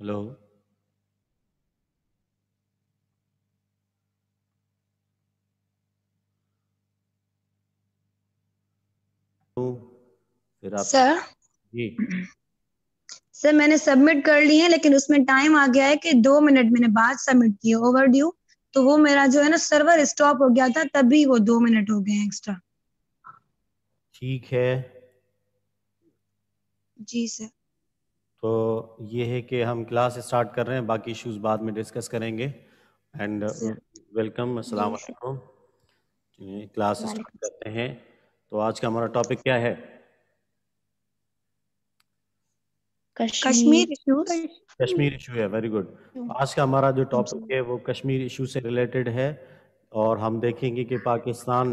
Hello तो फिर आप सर जी सर मैंने सबमिट कर ली है लेकिन उसमें टाइम आ गया है कि दो मिनट मैंने बाद सबमिट किए ओवर ड्यू तो वो मेरा जो है ना सर्वर स्टॉप हो गया था तभी वो दो मिनट हो गए एक्स्ट्रा ठीक है जी सर तो ये है कि हम क्लास स्टार्ट कर रहे हैं बाकी इश्यूज बाद में डिस्कस करेंगे एंड वेलकम अस्सलाम वालेकुम क्लास स्टार्ट करते हैं तो आज का हमारा टॉपिक क्या है कश्मीर कश्मीर इशू है वेरी गुड hmm. आज का हमारा जो टॉपिक है वो कश्मीर इशू से रिलेटेड है और हम देखेंगे कि पाकिस्तान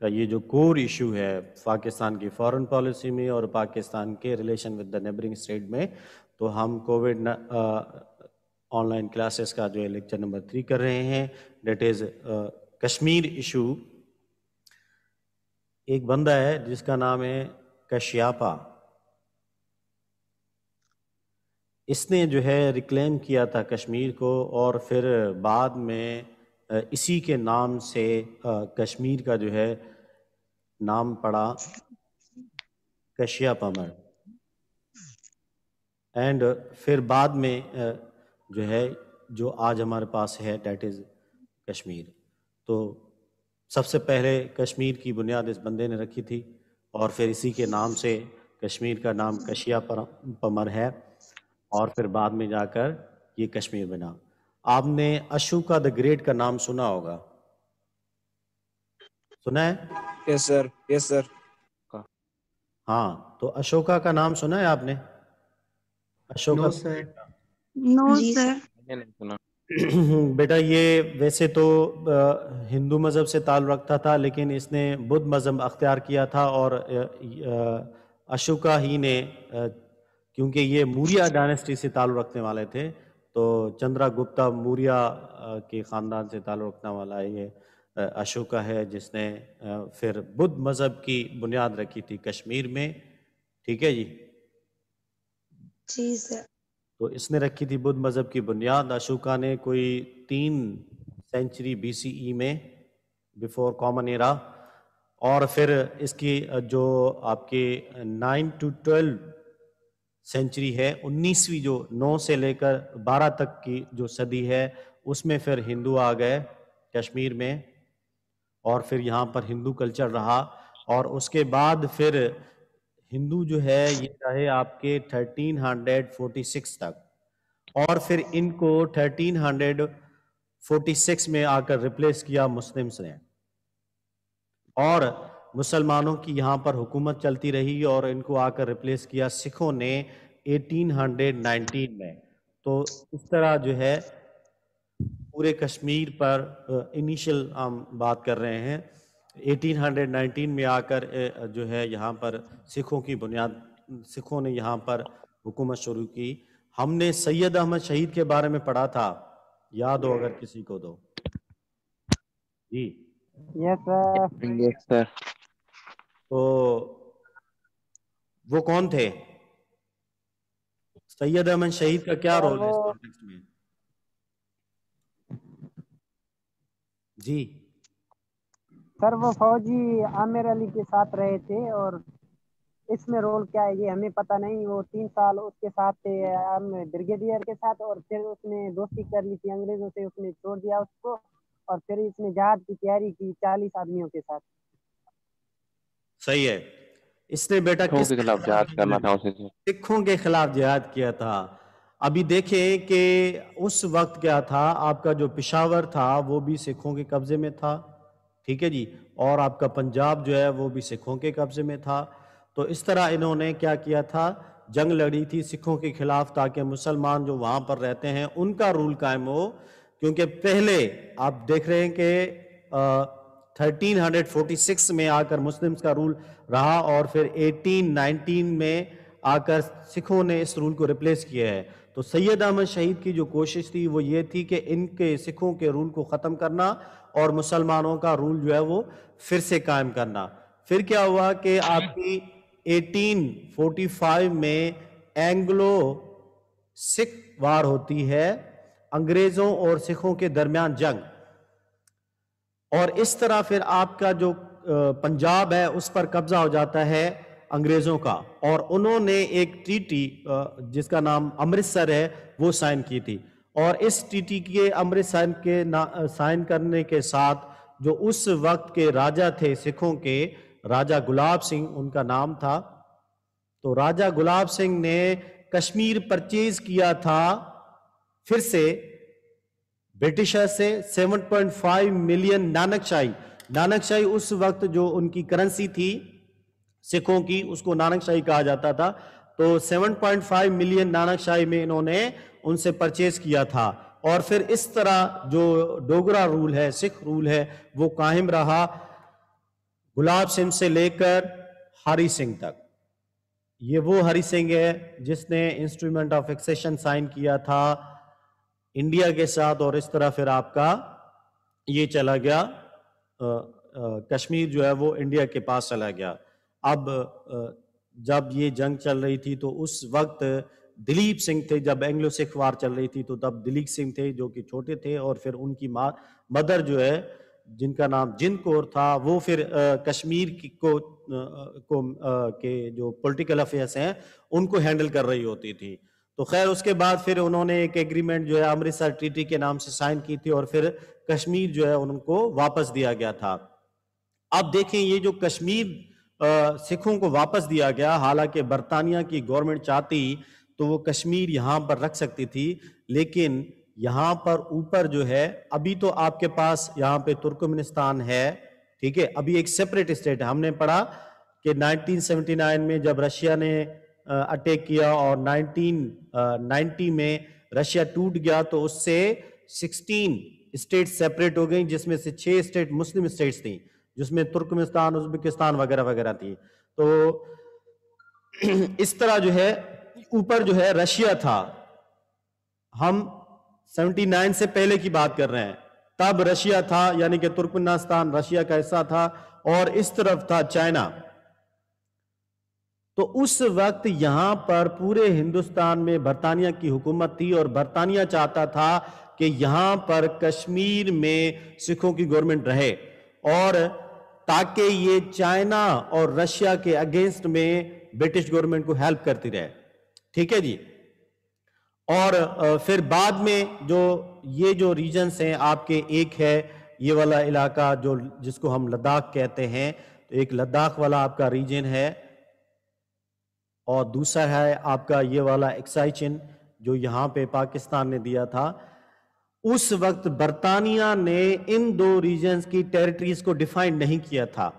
का ये जो कोर इशू है पाकिस्तान की फॉरेन पॉलिसी में और पाकिस्तान के relation with the neighbouring state में तो हम कोविड ऑनलाइन क्लासेस का जो है लेक्चर नंबर थ्री कर रहे हैं डेट इज कश्मीर इशू एक बंदा है जिसका नाम है कश्यापा इसने जो है रिक्लेम किया था कश्मीर को और फिर बाद में इसी के नाम से कश्मीर का जो है नाम पड़ा कश्यप अमर एंड फिर बाद में जो है जो आज हमारे पास है डेट इज़ कश्मीर तो सबसे पहले कश्मीर की बुनियाद इस बंदे ने रखी थी और फिर इसी के नाम से कश्मीर का नाम कशिया पमर है और फिर बाद में जाकर ये कश्मीर बना आपने अशोका द ग्रेट का नाम सुना होगा सुना है यस सर यस सर हाँ तो अशोका का नाम सुना है आपने अशोका सर नो सर बेटा ये वैसे तो हिंदू मज़हब से ताल्लुक़ रखता था लेकिन इसने बुद्ध मज़हब अख्तियार किया था और अशोका ही ने क्योंकि ये मूरिया डायनेस्टी से ताल्लुक़ रखने वाले थे तो चंद्रा गुप्ता मूर्या के ख़ानदान से ताल्लुक़ रखने वाला ये अशोका है जिसने फिर बुद्ध मज़हब की बुनियाद रखी थी कश्मीर में ठीक है जी जी सर तो इसने रखी थी बुद्ध मज़हब की बुनियाद अशोका ने कोई तीन सेंचुरी बीसीई e में बिफोर कॉमन एरा और फिर इसकी जो आपके नाइन टू ट्वेल्व सेंचुरी है 19वीं जो 9 से लेकर 12 तक की जो सदी है उसमें फिर हिंदू आ गए कश्मीर में और फिर यहाँ पर हिंदू कल्चर रहा और उसके बाद फिर हिंदू जो है ये रहे आपके 1346 तक और फिर इनको 1346 में आकर रिप्लेस किया मुस्लिम्स ने और मुसलमानों की यहाँ पर हुकूमत चलती रही और इनको आकर रिप्लेस किया सिखों ने 1819 में तो इस तरह जो है पूरे कश्मीर पर इनिशियल हम बात कर रहे हैं 1819 में आकर जो है यहाँ पर सिखों की बुनियाद सिखों ने यहाँ पर हुकूमत शुरू की हमने सैयद अहमद शहीद के बारे में पढ़ा था याद हो अगर किसी को दो तो। जी यस सर यस सर तो वो कौन थे सैयद अहमद शहीद का क्या रोल है इस कॉन्टेक्स्ट तो- में जी सर वो फौजी आमिर अली के साथ रहे थे और इसमें रोल क्या है ये हमें पता नहीं वो तीन साल उसके साथ थे ब्रिगेडियर के साथ और फिर उसने दोस्ती कर ली थी अंग्रेजों से उसने छोड़ दिया उसको और फिर इसने जहाज की तैयारी की चालीस आदमियों के साथ सही है इसने बेटा किस के खिलाफ जिहाद करना था उसे सिखों के खिलाफ जिहाद किया था अभी देखें कि उस वक्त क्या था आपका जो पिशावर था वो भी सिखों के कब्जे में था ठीक है जी और आपका पंजाब जो है वो भी सिखों के कब्जे में था तो इस तरह इन्होंने क्या किया था जंग लड़ी थी सिखों के खिलाफ ताकि मुसलमान जो वहां पर रहते हैं उनका रूल कायम हो क्योंकि पहले आप देख रहे हैं कि 1346 में आकर मुस्लिम्स का रूल रहा और फिर 1819 में आकर सिखों ने इस रूल को रिप्लेस किया है तो सैयद अहमद शहीद की जो कोशिश थी वो ये थी कि इनके सिखों के रूल को ख़त्म करना और मुसलमानों का रूल जो है वो फिर से कायम करना फिर क्या हुआ कि आपकी 1845 में एंग्लो सिख वार होती है अंग्रेज़ों और सिखों के दरमियान जंग और इस तरह फिर आपका जो पंजाब है उस पर कब्जा हो जाता है अंग्रेजों का और उन्होंने एक ट्रीटी जिसका नाम अमृतसर है वो साइन की थी और इस ट्रीटी के अमृतसर के साइन करने के साथ जो उस वक्त के राजा थे सिखों के राजा गुलाब सिंह उनका नाम था तो राजा गुलाब सिंह ने कश्मीर परचेज किया था फिर से ब्रिटिशर से 7.5 मिलियन नानकशाही नानकशाही उस वक्त जो उनकी करेंसी थी सिखों की उसको नानकशाही कहा जाता था तो 7.5 मिलियन नानकशाही में इन्होंने उनसे परचेज किया था और फिर इस तरह जो डोगरा रूल है सिख रूल है वो कायम रहा गुलाब सिंह से लेकर हरी सिंह तक ये वो हरी सिंह है जिसने इंस्ट्रूमेंट ऑफ एक्सेशन साइन किया था इंडिया के साथ और इस तरह फिर आपका ये चला गया आ, आ, कश्मीर जो है वो इंडिया के पास चला गया अब आ, जब ये जंग चल रही थी तो उस वक्त दिलीप सिंह थे जब एंग्लो सिख वार चल रही थी तो तब दिलीप सिंह थे जो कि छोटे थे और फिर उनकी माँ मदर जो है जिनका नाम जिन कौर था वो फिर आ, कश्मीर की को आ, को आ, के जो पॉलिटिकल अफेयर्स हैं उनको हैंडल कर रही होती थी तो खैर उसके बाद फिर उन्होंने एक एग्रीमेंट जो है अमृतसर ट्रीटी के नाम से साइन की थी और फिर कश्मीर जो है उनको वापस दिया गया था अब देखें ये जो कश्मीर सिखों को वापस दिया गया हालांकि बरतानिया की गवर्नमेंट चाहती तो वो कश्मीर यहाँ पर रख सकती थी लेकिन यहाँ पर ऊपर जो है अभी तो आपके पास यहाँ पे तुर्कमेनिस्तान है ठीक है अभी एक सेपरेट स्टेट है हमने पढ़ा कि 1979 में जब रशिया ने अटैक किया और 1990 में रशिया टूट गया तो उससे 16 स्टेट सेपरेट हो गई जिसमें से छह स्टेट मुस्लिम स्टेट्स थी जिसमें तुर्कमिस्तान उज्बेकिस्तान वगैरह वगैरह थी तो इस तरह जो है ऊपर जो है रशिया था हम 79 से पहले की बात कर रहे हैं तब रशिया था यानी कि तुर्कमिस्तान रशिया का हिस्सा था और इस तरफ था चाइना तो उस वक्त यहाँ पर पूरे हिंदुस्तान में बरतानिया की हुकूमत थी और बरतानिया चाहता था कि यहाँ पर कश्मीर में सिखों की गवर्नमेंट रहे और ताकि ये चाइना और रशिया के अगेंस्ट में ब्रिटिश गवर्नमेंट को हेल्प करती रहे ठीक है जी और फिर बाद में जो ये जो रीजन्स हैं आपके एक है ये वाला इलाका जो जिसको हम लद्दाख कहते हैं तो एक लद्दाख वाला आपका रीजन है और दूसरा है आपका ये वाला एक्साइचिन जो यहाँ पे पाकिस्तान ने दिया था उस वक्त बर्तानिया ने इन दो रीजन की टेरिटरीज को डिफाइन नहीं किया था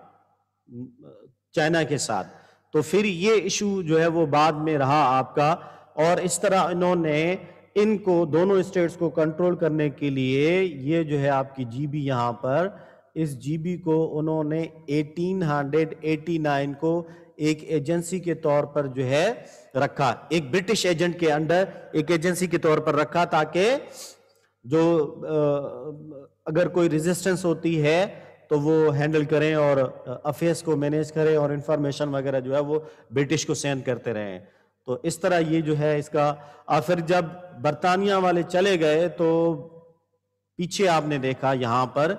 चाइना के साथ तो फिर ये इशू जो है वो बाद में रहा आपका और इस तरह इन्होंने इनको दोनों स्टेट्स को कंट्रोल करने के लिए ये जो है आपकी जीबी यहाँ पर इस जीबी को उन्होंने 1889 को एक एजेंसी के तौर पर जो है रखा एक ब्रिटिश एजेंट के अंडर एक एजेंसी के तौर पर रखा ताकि जो अगर कोई रेजिस्टेंस होती है तो वो हैंडल करें और अफेयर्स को मैनेज करें और इंफॉर्मेशन वगैरह जो है वो ब्रिटिश को सेंड करते रहें तो इस तरह ये जो है इसका और फिर जब बरतानिया वाले चले गए तो पीछे आपने देखा यहाँ पर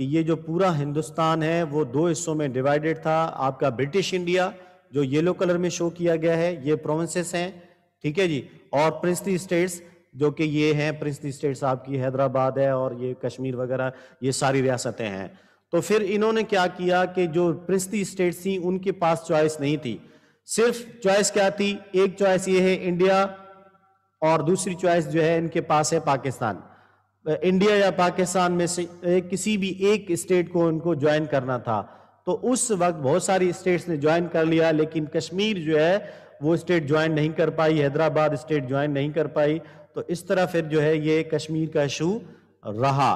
कि ये जो पूरा हिंदुस्तान है वो दो हिस्सों में डिवाइडेड था आपका ब्रिटिश इंडिया जो येलो कलर में शो किया गया है ये प्रोविंसेस हैं ठीक है जी और प्रिंसली स्टेट्स जो कि ये हैं प्रिंसली स्टेट्स आपकी हैदराबाद है और ये कश्मीर वगैरह ये सारी रियासतें हैं तो फिर इन्होंने क्या किया कि जो प्रिंसली स्टेट्स थी उनके पास चॉइस नहीं थी सिर्फ चॉइस क्या थी एक चॉइस ये है इंडिया और दूसरी चॉइस जो है इनके पास है पाकिस्तान इंडिया या पाकिस्तान में से किसी भी एक स्टेट को उनको ज्वाइन करना था तो उस वक्त बहुत सारी स्टेट्स ने ज्वाइन कर लिया लेकिन कश्मीर जो है वो स्टेट ज्वाइन नहीं कर पाई हैदराबाद स्टेट ज्वाइन नहीं कर पाई तो इस तरह फिर जो है ये कश्मीर का इशू रहा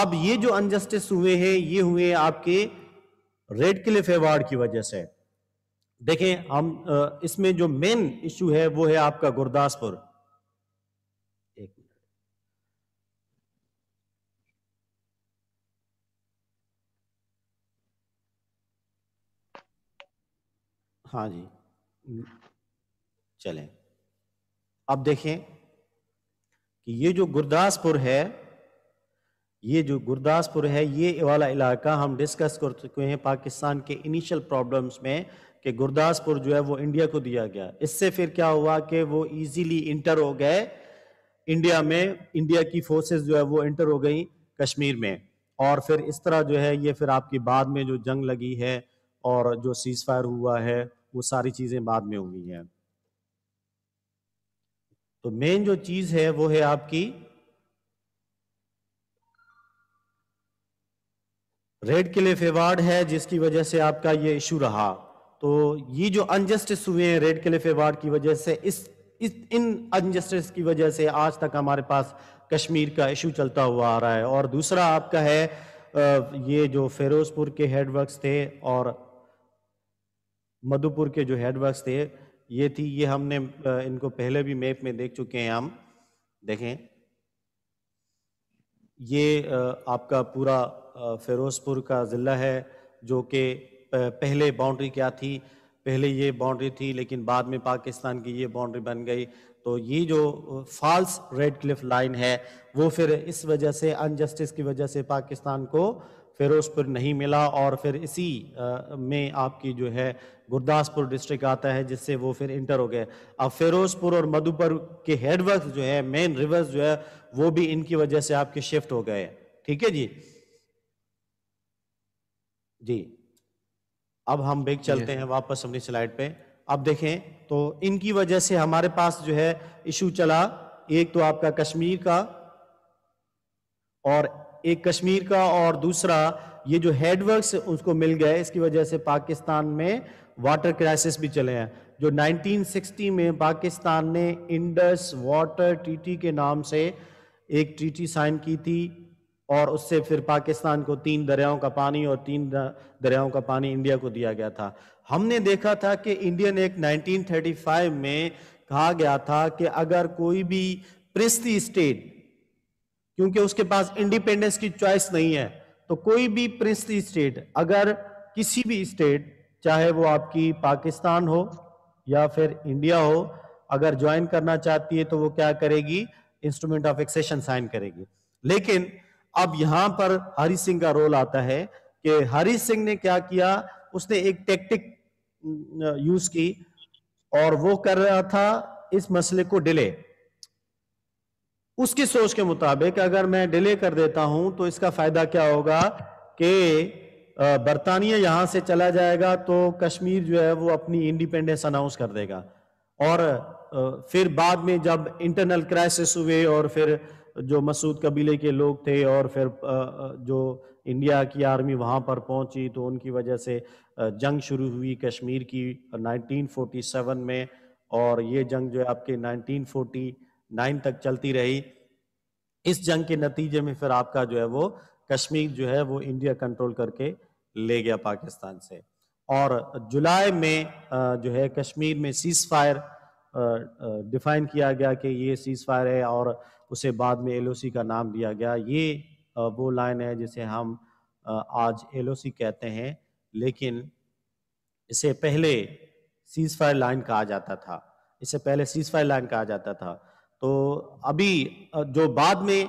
अब ये जो अनजस्टिस हुए हैं ये हुए आपके रेड क्लिफ अवार्ड की वजह से देखें हम इसमें जो मेन इशू है वो है आपका गुरदासपुर हाँ जी चलें अब देखें कि ये जो गुरदासपुर है ये जो गुरदासपुर है ये वाला इलाका हम डिस्कस कर चुके हैं पाकिस्तान के इनिशियल प्रॉब्लम्स में कि गुरदासपुर जो है वो इंडिया को दिया गया इससे फिर क्या हुआ कि वो इजीली इंटर हो गए इंडिया में इंडिया की फोर्सेस जो है वो इंटर हो गई कश्मीर में और फिर इस तरह जो है ये फिर आपकी बाद में जो जंग लगी है और जो सीज फायर हुआ है वो सारी चीज़ें बाद में हुई हैं हाँ। तो मेन जो चीज़ है वो है आपकी रेड के लिए फेवार्ड है जिसकी वजह से आपका ये इशू रहा तो ये जो अनजस्टिस हुए हैं रेड के लिए फेवार्ड की वजह से इस इस इन अनजस्टिस की वजह से आज तक हमारे पास कश्मीर का इशू चलता हुआ आ रहा है और दूसरा आपका है ये जो फिरोजपुर के हेडवर्क्स थे और मधुपुर के जो हेडवर्क्स थे ये थी ये हमने इनको पहले भी मैप में देख चुके हैं हम देखें ये आपका पूरा फिरोजपुर का ज़िला है जो कि पहले बाउंड्री क्या थी पहले ये बाउंड्री थी लेकिन बाद में पाकिस्तान की ये बाउंड्री बन गई तो ये जो फॉल्स रेड क्लिफ लाइन है वो फिर इस वजह से अनजस्टिस की वजह से पाकिस्तान को फिरोजपुर नहीं मिला और फिर इसी में आपकी जो है गुरदासपुर डिस्ट्रिक्ट आता है जिससे वो फिर इंटर हो गए अब फिरोजपुर और मधुपुर के हेडवर्क जो है मेन रिवर्स जो है वो भी इनकी वजह से आपके शिफ्ट हो गए ठीक है जी जी अब हम बेग चलते हैं वापस अपनी स्लाइड पे अब देखें तो इनकी वजह से हमारे पास जो है इशू चला एक तो आपका कश्मीर का और एक कश्मीर का और दूसरा ये जो हेडवर्क्स उसको मिल गए इसकी वजह से पाकिस्तान में वाटर क्राइसिस भी चले हैं जो 1960 में पाकिस्तान ने इंडस वाटर ट्रीटी के नाम से एक ट्रीटी साइन की थी और उससे फिर पाकिस्तान को तीन दरियाओं का पानी और तीन दरियाओं का पानी इंडिया को दिया गया था हमने देखा था कि इंडियन एक्ट 1935 में कहा गया था कि अगर कोई भी प्रिस्ती स्टेट क्योंकि उसके पास इंडिपेंडेंस की चॉइस नहीं है तो कोई भी प्रिंसली स्टेट अगर किसी भी स्टेट चाहे वो आपकी पाकिस्तान हो या फिर इंडिया हो अगर ज्वाइन करना चाहती है तो वो क्या करेगी इंस्ट्रूमेंट ऑफ एक्सेशन साइन करेगी लेकिन अब यहां पर हरि सिंह का रोल आता है कि हरि सिंह ने क्या किया उसने एक टेक्टिक यूज की और वो कर रहा था इस मसले को डिले उसकी सोच के मुताबिक अगर मैं डिले कर देता हूं तो इसका फायदा क्या होगा कि बरतानिया यहां से चला जाएगा तो कश्मीर जो है वो अपनी इंडिपेंडेंस अनाउंस कर देगा और फिर बाद में जब इंटरनल क्राइसिस हुए और फिर जो मसूद कबीले के लोग थे और फिर जो इंडिया की आर्मी वहां पर पहुंची तो उनकी वजह से जंग शुरू हुई कश्मीर की 1947 में और ये जंग जो है आपके 1940 नाइन तक चलती रही इस जंग के नतीजे में फिर आपका जो है वो कश्मीर जो है वो इंडिया कंट्रोल करके ले गया पाकिस्तान से और जुलाई में जो है कश्मीर में सीज फायर डिफाइन किया गया कि ये सीज फायर है और उसे बाद में एलओसी का नाम दिया गया ये वो लाइन है जिसे हम आज एलओसी कहते हैं लेकिन इसे पहले सीज फायर लाइन कहा जाता था इससे पहले सीज फायर लाइन कहा जाता था तो अभी जो बाद में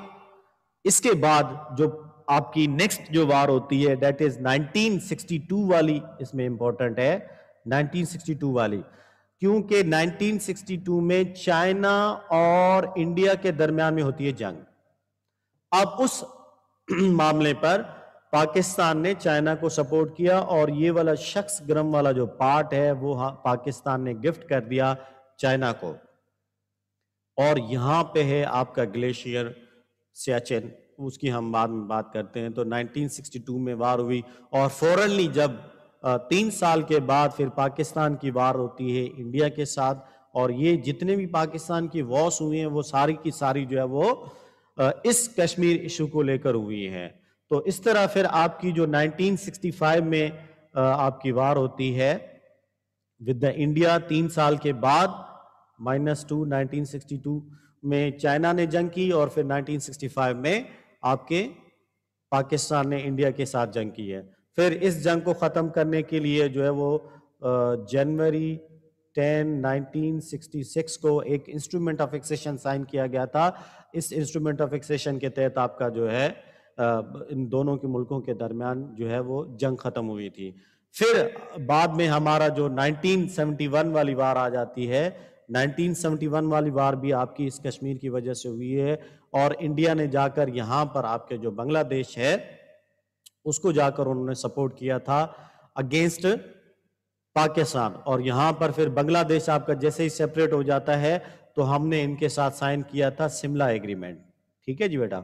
इसके बाद जो आपकी नेक्स्ट जो वार होती है डेट इज 1962 वाली इसमें इंपॉर्टेंट है 1962 वाली क्योंकि 1962 में चाइना और इंडिया के दरमियान में होती है जंग अब उस मामले पर पाकिस्तान ने चाइना को सपोर्ट किया और ये वाला शख्स ग्रम वाला जो पार्ट है वो पाकिस्तान ने गिफ्ट कर दिया चाइना को और यहाँ पे है आपका ग्लेशियर सियाचिन उसकी हम बाद में बात करते हैं तो 1962 में वार हुई और फौरनली जब तीन साल के बाद फिर पाकिस्तान की वार होती है इंडिया के साथ और ये जितने भी पाकिस्तान की वॉस हुई हैं वो सारी की सारी जो है वो इस कश्मीर इशू को लेकर हुई हैं तो इस तरह फिर आपकी जो 1965 में आपकी वार होती है विद द इंडिया तीन साल के बाद माइनस टू नाइनटीन में चाइना ने जंग की और फिर 1965 में आपके पाकिस्तान ने इंडिया के साथ जंग की है फिर इस जंग को ख़त्म करने के लिए जो है वो जनवरी 10 1966 को एक इंस्ट्रूमेंट ऑफ एक्सेशन साइन किया गया था इस इंस्ट्रूमेंट ऑफ एक्सेशन के तहत आपका जो है इन दोनों के मुल्कों के दरमियान जो है वो जंग ख़त्म हुई थी फिर बाद में हमारा जो 1971 वाली वार आ जाती है 1971 वाली वार भी आपकी इस कश्मीर की वजह से हुई है और इंडिया ने जाकर यहाँ पर आपके जो बांग्लादेश है उसको जाकर उन्होंने सपोर्ट किया था अगेंस्ट पाकिस्तान और यहाँ पर फिर बांग्लादेश आपका जैसे ही सेपरेट हो जाता है तो हमने इनके साथ साइन किया था शिमला एग्रीमेंट ठीक है जी बेटा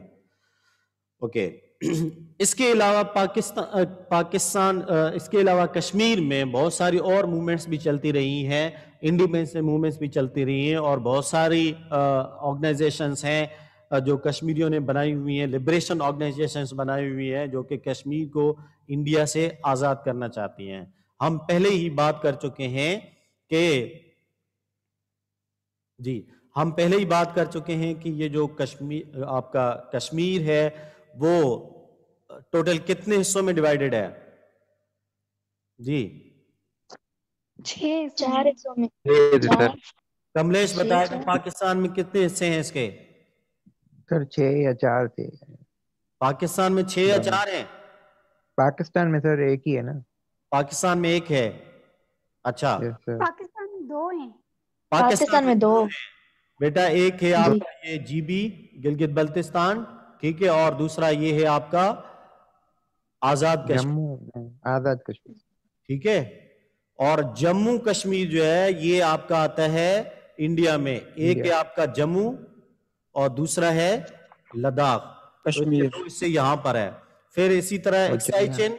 ओके okay. इसके अलावा पाकिस्तान पाकिस्तान इसके अलावा कश्मीर में बहुत सारी और मूवमेंट्स भी चलती रही हैं इंडिपेंडेंस मूवमेंट्स भी चलती रही हैं और बहुत सारी ऑर्गेनाइजेशंस हैं जो कश्मीरियों ने बनाई हुई हैं लिबरेशन ऑर्गेनाइजेशंस बनाई हुई हैं जो कि कश्मीर को इंडिया से आज़ाद करना चाहती हैं हम पहले ही बात कर चुके हैं कि जी हम पहले ही बात कर चुके हैं कि ये जो कश्मीर आपका कश्मीर है वो टोटल कितने हिस्सों में डिवाइडेड है जी चार हिस्सों में कमलेश बताया कि पाकिस्तान में कितने हिस्से हैं इसके सर छह या चार थे पाकिस्तान में छह या हम्म। चार हैं पाकिस्तान में सर एक ही है ना पाकिस्तान में एक है अच्छा पाकिस्तान में दो हैं पाकिस्तान में दो बेटा एक है आपका ये जीबी गिलगित बल्तिस्तान ठीक है और दूसरा ये है आपका आजाद कश्मीर आजाद कश्मीर ठीक है और जम्मू कश्मीर जो है ये आपका आता है इंडिया में एक है आपका जम्मू और दूसरा है लद्दाख तो कश्मीर तो इससे यहां पर है फिर इसी तरह चेन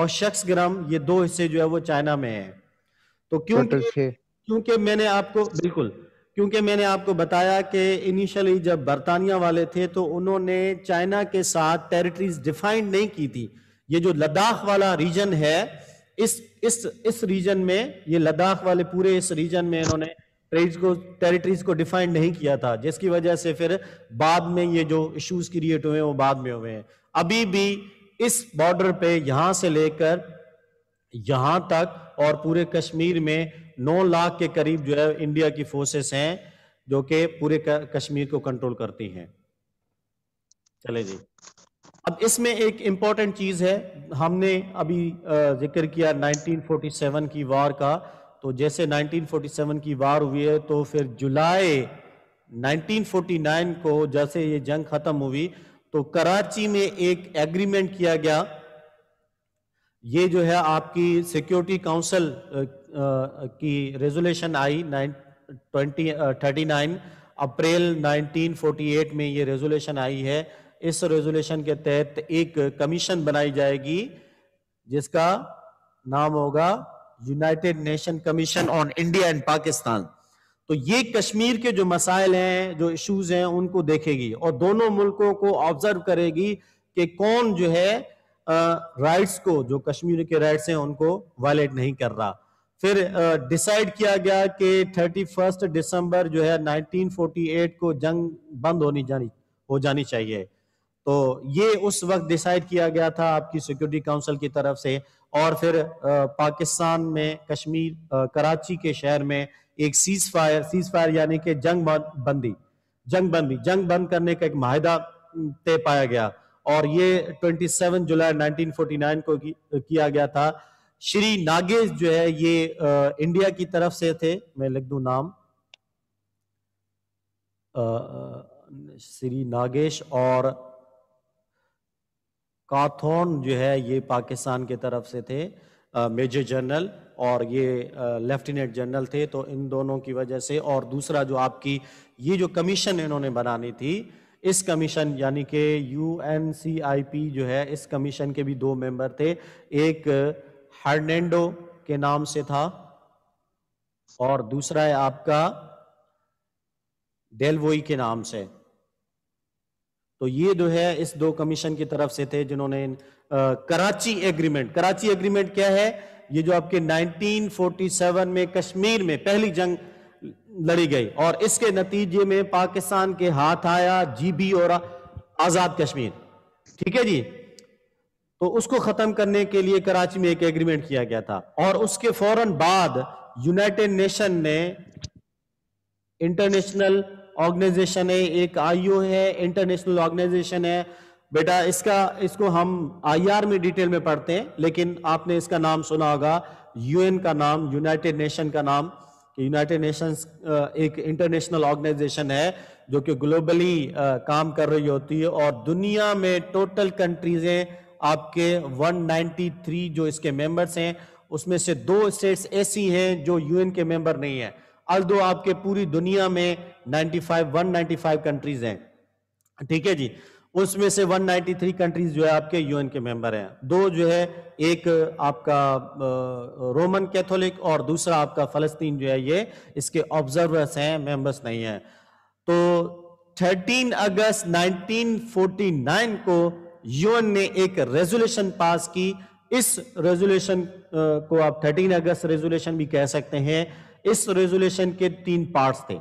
और शख्स ग्राम ये दो हिस्से जो है वो चाइना में है तो क्योंकि क्योंकि मैंने आपको बिल्कुल क्योंकि मैंने आपको बताया कि इनिशियली जब बरतानिया वाले थे तो उन्होंने चाइना के साथ टेरिटरीज डिफाइंड नहीं की थी ये जो लद्दाख वाला रीजन है इस इस इस रीजन में ये लद्दाख वाले पूरे इस रीजन में इन्होंने ट्रेड को टेरिटरीज को डिफाइन नहीं किया था जिसकी वजह से फिर बाद में ये जो इश्यूज क्रिएट हुए हैं वो बाद में हुए हैं अभी भी इस बॉर्डर पे यहां से लेकर यहां तक और पूरे कश्मीर में नौ लाख के करीब जो है इंडिया की फोर्सेस हैं जो कि पूरे कश्मीर को कंट्रोल करती हैं चले जी अब इसमें एक इम्पॉर्टेंट चीज है हमने अभी जिक्र किया 1947 की वार का तो जैसे 1947 की वार हुई है तो फिर जुलाई 1949 को जैसे ये जंग खत्म हुई तो कराची में एक एग्रीमेंट किया गया ये जो है आपकी सिक्योरिटी काउंसिल की resolution I nine twenty thirty nine April 1948 में ये रेजोल्यूशन आई है इस रेजोल्यूशन के तहत एक कमीशन बनाई जाएगी जिसका नाम होगा united nation commission on India and Pakistan तो ये कश्मीर के जो मसाइल हैं जो इश्यूज हैं उनको देखेगी और दोनों मुल्कों को ऑब्जर्व करेगी कि कौन जो है राइट्स को जो कश्मीर के राइट्स हैं उनको वायलेट नहीं कर रहा फिर डिसाइड किया गया कि 31 दिसंबर जो है 1948 को जंग बंद होनी जानी हो जानी चाहिए तो ये उस वक्त डिसाइड किया गया था आपकी सिक्योरिटी काउंसिल की तरफ से और फिर पाकिस्तान में कश्मीर कराची के शहर में एक सीज फायर सीज फायर यानी कि जंग बंदी जंग बंदी जंग बंद करने का एक माहिदा तय पाया गया और ये 27 जुलाई 1949 को किया गया था श्री नागेश जो है ये इंडिया की तरफ से थे मैं लिख दू नाम श्री नागेश और काथोन जो है ये पाकिस्तान के तरफ से थे मेजर जनरल और ये लेफ्टिनेंट जनरल थे तो इन दोनों की वजह से और दूसरा जो आपकी ये जो कमीशन इन्होंने बनानी थी इस कमीशन यानी कि पी जो है इस कमीशन के भी दो मेंबर थे एक हर्नेंडो के नाम से था और दूसरा है आपका डेलवोई के नाम से तो ये जो है इस दो कमीशन की तरफ से थे जिन्होंने कराची एग्रीमेंट कराची एग्रीमेंट क्या है ये जो आपके 1947 में कश्मीर में पहली जंग लड़ी गई और इसके नतीजे में पाकिस्तान के हाथ आया जीबी और आज़ाद कश्मीर ठीक है जी तो उसको ख़त्म करने के लिए कराची में एक एग्रीमेंट किया गया था और उसके फौरन बाद यूनाइटेड नेशन ने इंटरनेशनल ऑर्गेनाइजेशन है एक आईओ है इंटरनेशनल ऑर्गेनाइजेशन है बेटा इसका इसको हम आईआर में डिटेल में पढ़ते हैं लेकिन आपने इसका नाम सुना होगा यूएन का नाम यूनाइटेड नेशन का नाम कि यूनाइटेड नेशंस एक इंटरनेशनल ऑर्गेनाइजेशन है जो कि ग्लोबली काम कर रही होती है और दुनिया में टोटल कंट्रीजें आपके 193 जो इसके मेंबर्स हैं उसमें से दो स्टेट्स ऐसी हैं जो यूएन के मेंबर नहीं है अल्दो आपके पूरी दुनिया में 95 195 कंट्रीज हैं ठीक है जी उसमें से 193 कंट्रीज जो है आपके यूएन के मेंबर हैं दो जो है एक आपका रोमन कैथोलिक और दूसरा आपका फलस्तीन जो है ये इसके ऑब्जर्वर्स हैं मेंबर्स नहीं हैं तो 13 अगस्त 1949 को यूएन ने एक रेजोल्यूशन पास की इस रेजोल्यूशन को आप 13 अगस्त रेजोल्यूशन भी कह सकते हैं इस रेजोल्यूशन के तीन पार्ट्स थे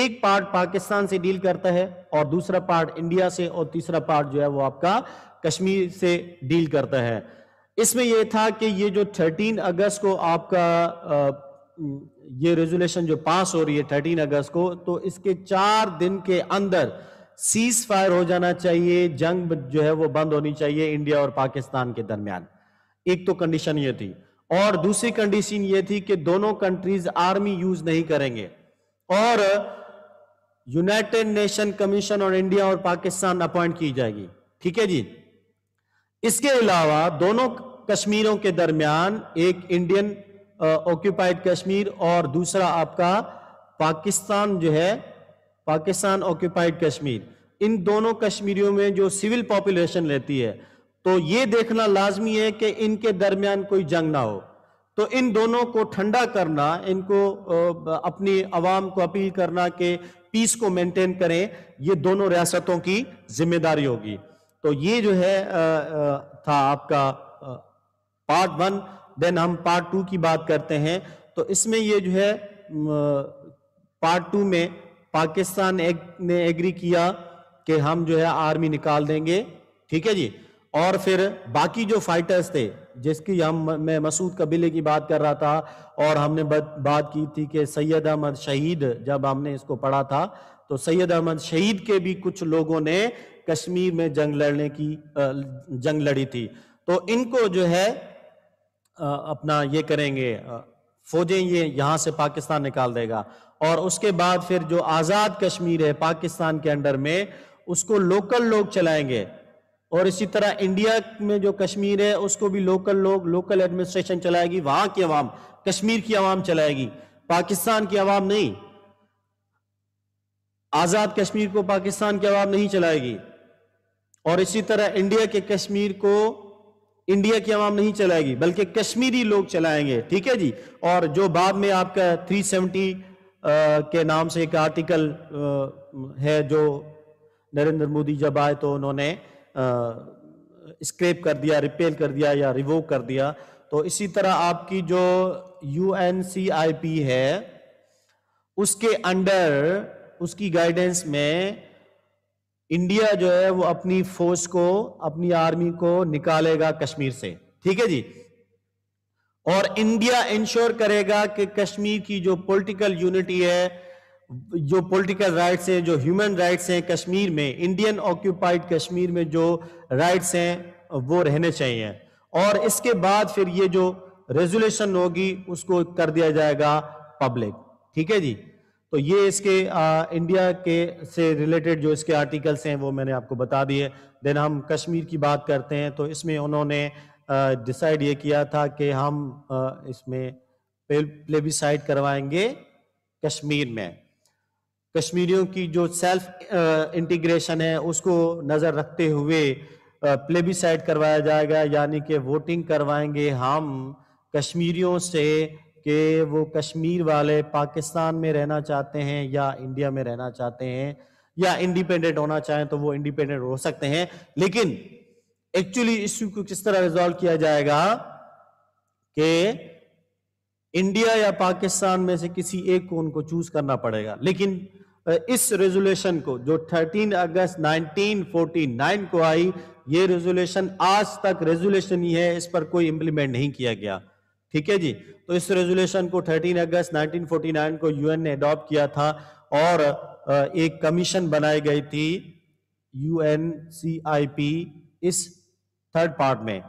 एक पार्ट पाकिस्तान से डील करता है और दूसरा पार्ट इंडिया से और तीसरा पार्ट जो है वो आपका कश्मीर से डील करता है इसमें यह था कि ये जो 13 अगस्त को आपका ये रेजोल्यूशन जो पास हो रही है 13 अगस्त को तो इसके चार दिन के अंदर सीज फायर हो जाना चाहिए जंग जो है वो बंद होनी चाहिए इंडिया और पाकिस्तान के दरमियान एक तो कंडीशन ये थी और दूसरी कंडीशन ये थी कि दोनों कंट्रीज आर्मी यूज नहीं करेंगे और united nation commission on India और पाकिस्तान अपॉइंट की जाएगी ठीक है जी इसके अलावा दोनों कश्मीरों के दरमियान एक इंडियन ऑक्यूपाइड कश्मीर और दूसरा आपका पाकिस्तान जो है पाकिस्तान ऑक्यूपाइड कश्मीर इन दोनों कश्मीरियों में जो सिविल पॉपुलेशन रहती है तो ये देखना लाजमी है कि इनके दरमियान कोई जंग ना हो तो इन दोनों को ठंडा करना इनको अपनी आवाम को अपील करना कि पीस को मेंटेन करें ये दोनों रियासतों की जिम्मेदारी होगी तो ये जो है था आपका पार्ट वन देन हम पार्ट टू की बात करते हैं तो इसमें ये जो है पार्ट टू में पाकिस्तान एक, ने एग्री किया कि हम जो है आर्मी निकाल देंगे ठीक है जी और फिर बाकी जो फाइटर्स थे जिसकी हम मैं मसूद कबीले की बात कर रहा था और हमने बात की थी कि सैयद अहमद शहीद जब हमने इसको पढ़ा था तो सैयद अहमद शहीद के भी कुछ लोगों ने कश्मीर में जंग लड़ने की जंग लड़ी थी तो इनको जो है अपना ये करेंगे फौजें ये यहाँ से पाकिस्तान निकाल देगा और उसके बाद फिर जो आज़ाद कश्मीर है पाकिस्तान के अंडर में उसको लोकल लोग चलाएंगे और इसी तरह इंडिया में जो कश्मीर है उसको भी लोकल लोग लोकल एडमिनिस्ट्रेशन चलाएगी वहां की आवाम कश्मीर की आवाम चलाएगी पाकिस्तान की आवाम नहीं आजाद कश्मीर को पाकिस्तान की आवाम नहीं चलाएगी और इसी तरह इंडिया के कश्मीर को इंडिया की आवाम नहीं चलाएगी बल्कि कश्मीरी लोग चलाएंगे ठीक है जी और जो बाद में आपका 370 सेवेंटी के नाम से एक आर्टिकल आ, है जो नरेंद्र मोदी जब आए तो उन्होंने स्क्रेप कर दिया रिपेल कर दिया या रिवो कर दिया तो इसी तरह आपकी जो यू है उसके अंडर उसकी गाइडेंस में इंडिया जो है वो अपनी फोर्स को अपनी आर्मी को निकालेगा कश्मीर से ठीक है जी और इंडिया इंश्योर करेगा कि कश्मीर की जो पॉलिटिकल यूनिटी है जो पॉलिटिकल राइट्स हैं जो ह्यूमन राइट्स हैं कश्मीर में इंडियन ऑक्यूपाइड कश्मीर में जो राइट्स हैं वो रहने चाहिए और इसके बाद फिर ये जो रेजुलेशन होगी उसको कर दिया जाएगा पब्लिक ठीक है जी तो ये इसके आ, इंडिया के से रिलेटेड जो इसके आर्टिकल्स हैं वो मैंने आपको बता दिए देन हम कश्मीर की बात करते हैं तो इसमें उन्होंने डिसाइड ये किया था कि हम आ, इसमें प्लेबिसाइड करवाएंगे कश्मीर में कश्मीरियों की जो सेल्फ इंटीग्रेशन uh, है उसको नजर रखते हुए प्लेबिसाइड uh, करवाया जाएगा यानी कि वोटिंग करवाएंगे हम कश्मीरियों से कि वो कश्मीर वाले पाकिस्तान में रहना चाहते हैं या इंडिया में रहना चाहते हैं या इंडिपेंडेंट होना चाहें तो वो इंडिपेंडेंट हो सकते हैं लेकिन एक्चुअली इश्यू को किस तरह रिजॉल्व किया जाएगा कि इंडिया या पाकिस्तान में से किसी एक को उनको चूज करना पड़ेगा लेकिन इस रेजोल्यूशन को जो 13 अगस्त 1949 को आई ये रेजोल्यूशन आज तक रेजोल्यूशन ही है इस पर कोई इंप्लीमेंट नहीं किया गया ठीक है जी तो इस रेजोल्यूशन को 13 अगस्त 1949 को यूएन ने अडॉप्ट किया था और एक कमीशन बनाई गई थी यूएनसीआईपी इस थर्ड पार्ट में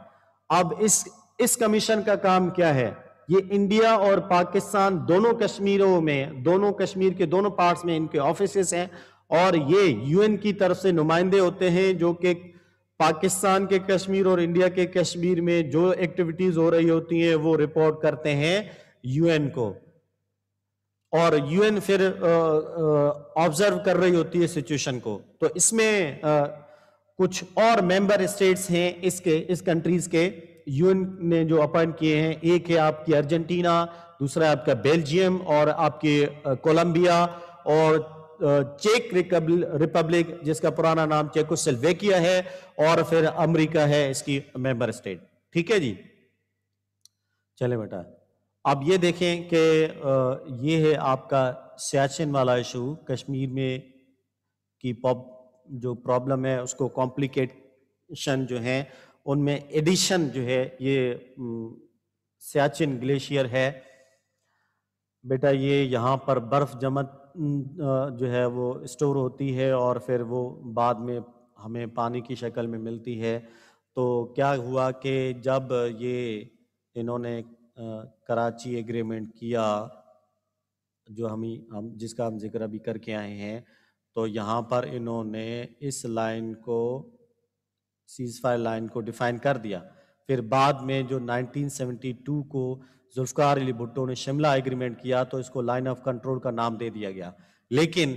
अब इस इस कमीशन का काम क्या है ये इंडिया और पाकिस्तान दोनों कश्मीरों में दोनों कश्मीर के दोनों पार्ट्स में इनके ऑफिस हैं और ये यूएन की तरफ से नुमाइंदे होते हैं जो कि पाकिस्तान के कश्मीर और इंडिया के कश्मीर में जो एक्टिविटीज हो रही होती हैं वो रिपोर्ट करते हैं यूएन को और यूएन फिर ऑब्जर्व कर रही होती है सिचुएशन को तो इसमें आ, कुछ और मेंबर स्टेट्स हैं इसके इस कंट्रीज के यूएन ने जो अपॉइंट किए हैं एक है आपकी अर्जेंटीना दूसरा है आपका बेल्जियम और आपके कोलंबिया और चेक रिपब्लिक जिसका पुराना नाम चेकोस्लोवेकिया है और फिर अमेरिका है इसकी मेंबर स्टेट ठीक है जी चले बेटा अब ये देखें कि ये है आपका सियाचिन वाला इशू कश्मीर में की पॉप जो प्रॉब्लम है उसको कॉम्प्लिकेशन जो है उनमें एडिशन जो है ये सियाचिन ग्लेशियर है बेटा ये यहाँ पर बर्फ़ जमत जो है वो स्टोर होती है और फिर वो बाद में हमें पानी की शक्ल में मिलती है तो क्या हुआ कि जब ये इन्होंने कराची एग्रीमेंट किया जो हम हम जिसका हम जिक्र अभी करके आए हैं तो यहाँ पर इन्होंने इस लाइन को सीज फायर लाइन को डिफाइन कर दिया फिर बाद में जो 1972 को जुल्फ़ार अली भुट्टो ने शिमला एग्रीमेंट किया तो इसको लाइन ऑफ कंट्रोल का नाम दे दिया गया लेकिन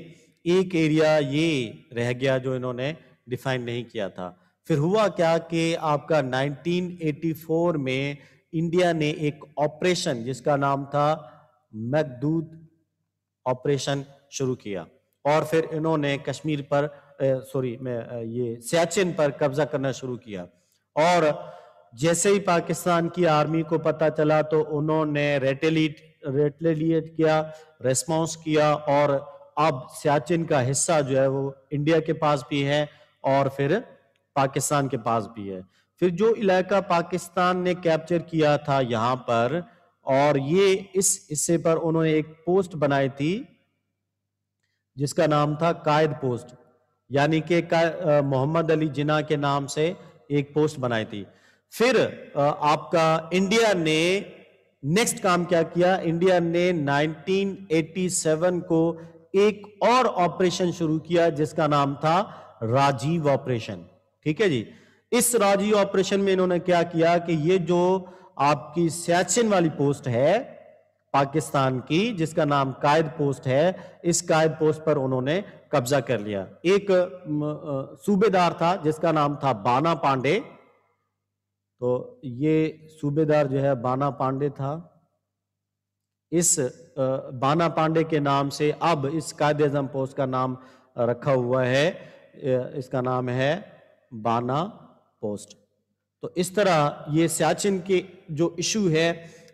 एक एरिया ये रह गया जो इन्होंने डिफाइन नहीं किया था फिर हुआ क्या कि आपका 1984 में इंडिया ने एक ऑपरेशन जिसका नाम था मकदूद ऑपरेशन शुरू किया और फिर इन्होंने कश्मीर पर सॉरी मैं ये सियाचिन पर कब्जा करना शुरू किया और जैसे ही पाकिस्तान की आर्मी को पता चला तो उन्होंने रेटेलिट रेटेलिएट किया रेस्पॉन्स किया और अब सियाचिन का हिस्सा जो है वो इंडिया के पास भी है और फिर पाकिस्तान के पास भी है फिर जो इलाका पाकिस्तान ने कैप्चर किया था यहां पर और ये इस हिस्से पर उन्होंने एक पोस्ट बनाई थी जिसका नाम था कायद पोस्ट यानी कि मोहम्मद अली जिना के नाम से एक पोस्ट बनाई थी फिर आपका इंडिया ने नेक्स्ट काम क्या किया इंडिया ने 1987 को एक और ऑपरेशन शुरू किया जिसका नाम था राजीव ऑपरेशन ठीक है जी इस राजीव ऑपरेशन में इन्होंने क्या किया कि ये जो आपकी सियाचिन वाली पोस्ट है पाकिस्तान की जिसका नाम कायद पोस्ट है इस कायद पोस्ट पर उन्होंने कब्जा कर लिया एक सूबेदार था जिसका नाम था बाना पांडे तो ये सूबेदार जो है बाना पांडे था इस बाना पांडे के नाम से अब इस कायद अजम पोस्ट का नाम रखा हुआ है इसका नाम है बाना पोस्ट तो इस तरह ये सियाचिन के जो इशू है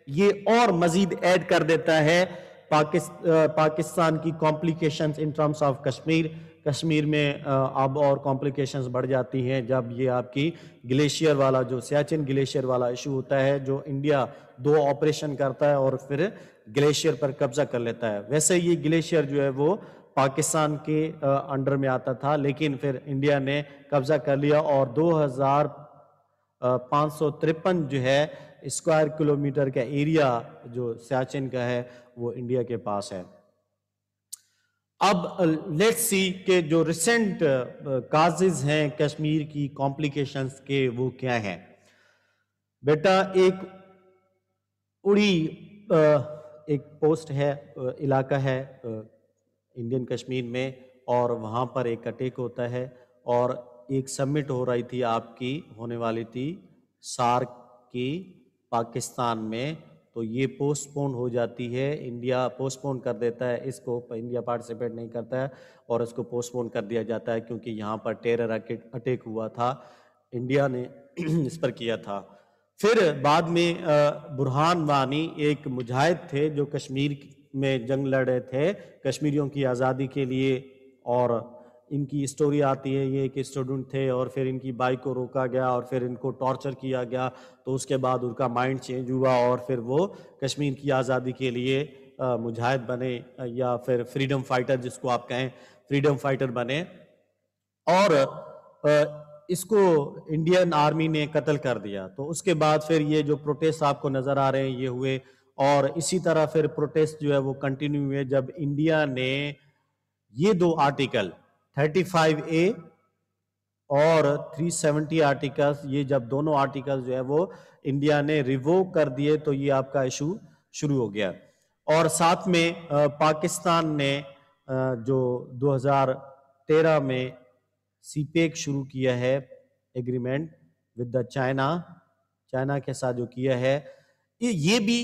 ये और मजीद ऐड कर देता है पाकिस्, पाकिस्तान की complication in terms of Kashmir Kashmir में अब और कॉम्प्लिकेशन बढ़ जाती हैं जब ये आपकी ग्लेशियर वाला जो सियाचिन ग्लेशियर वाला इशू होता है जो इंडिया दो ऑपरेशन करता है और फिर ग्लेशियर पर कब्जा कर लेता है वैसे ये ग्लेशियर जो है वो पाकिस्तान के अंडर में आता था लेकिन फिर इंडिया ने कब्जा कर लिया और दो हजार जो है स्क्वायर किलोमीटर का एरिया जो सियाचिन का है वो इंडिया के पास है अब लेट्स सी के जो रिसेंट काजेज uh, हैं कश्मीर की कॉम्प्लिकेशंस के वो क्या हैं बेटा एक उड़ी uh, एक पोस्ट है uh, इलाका है इंडियन कश्मीर में और वहाँ पर एक अटैक होता है और एक सबमिट हो रही थी आपकी होने वाली थी सार्क की पाकिस्तान में तो ये पोस्टपोन हो जाती है इंडिया पोस्टपोन कर देता है इसको इंडिया पार्टिसिपेट नहीं करता है और इसको पोस्टपोन कर दिया जाता है क्योंकि यहाँ पर टेरर अटैक हुआ था इंडिया ने इस पर किया था फिर बाद में बुरहान वानी एक मुजाहिद थे जो कश्मीर में जंग लड़ रहे थे कश्मीरियों की आज़ादी के लिए और इनकी स्टोरी आती है ये एक स्टूडेंट थे और फिर इनकी बाइक को रोका गया और फिर इनको टॉर्चर किया गया तो उसके बाद उनका माइंड चेंज हुआ और फिर वो कश्मीर की आज़ादी के लिए मुजाहिद बने या फिर फ्रीडम फाइटर जिसको आप कहें फ्रीडम फाइटर बने और इसको इंडियन आर्मी ने कत्ल कर दिया तो उसके बाद फिर ये जो प्रोटेस्ट आपको नज़र आ रहे हैं ये हुए और इसी तरह फिर प्रोटेस्ट जो है वो कंटिन्यू हुए जब इंडिया ने ये दो आर्टिकल ए और 370 आर्टिकल्स ये जब दोनों आर्टिकल्स जो है वो इंडिया ने रिवोव कर दिए तो ये आपका इशू शुरू हो गया और साथ में पाकिस्तान ने जो 2013 में सीपेक शुरू किया है agreement with the China China के साथ जो किया है ये भी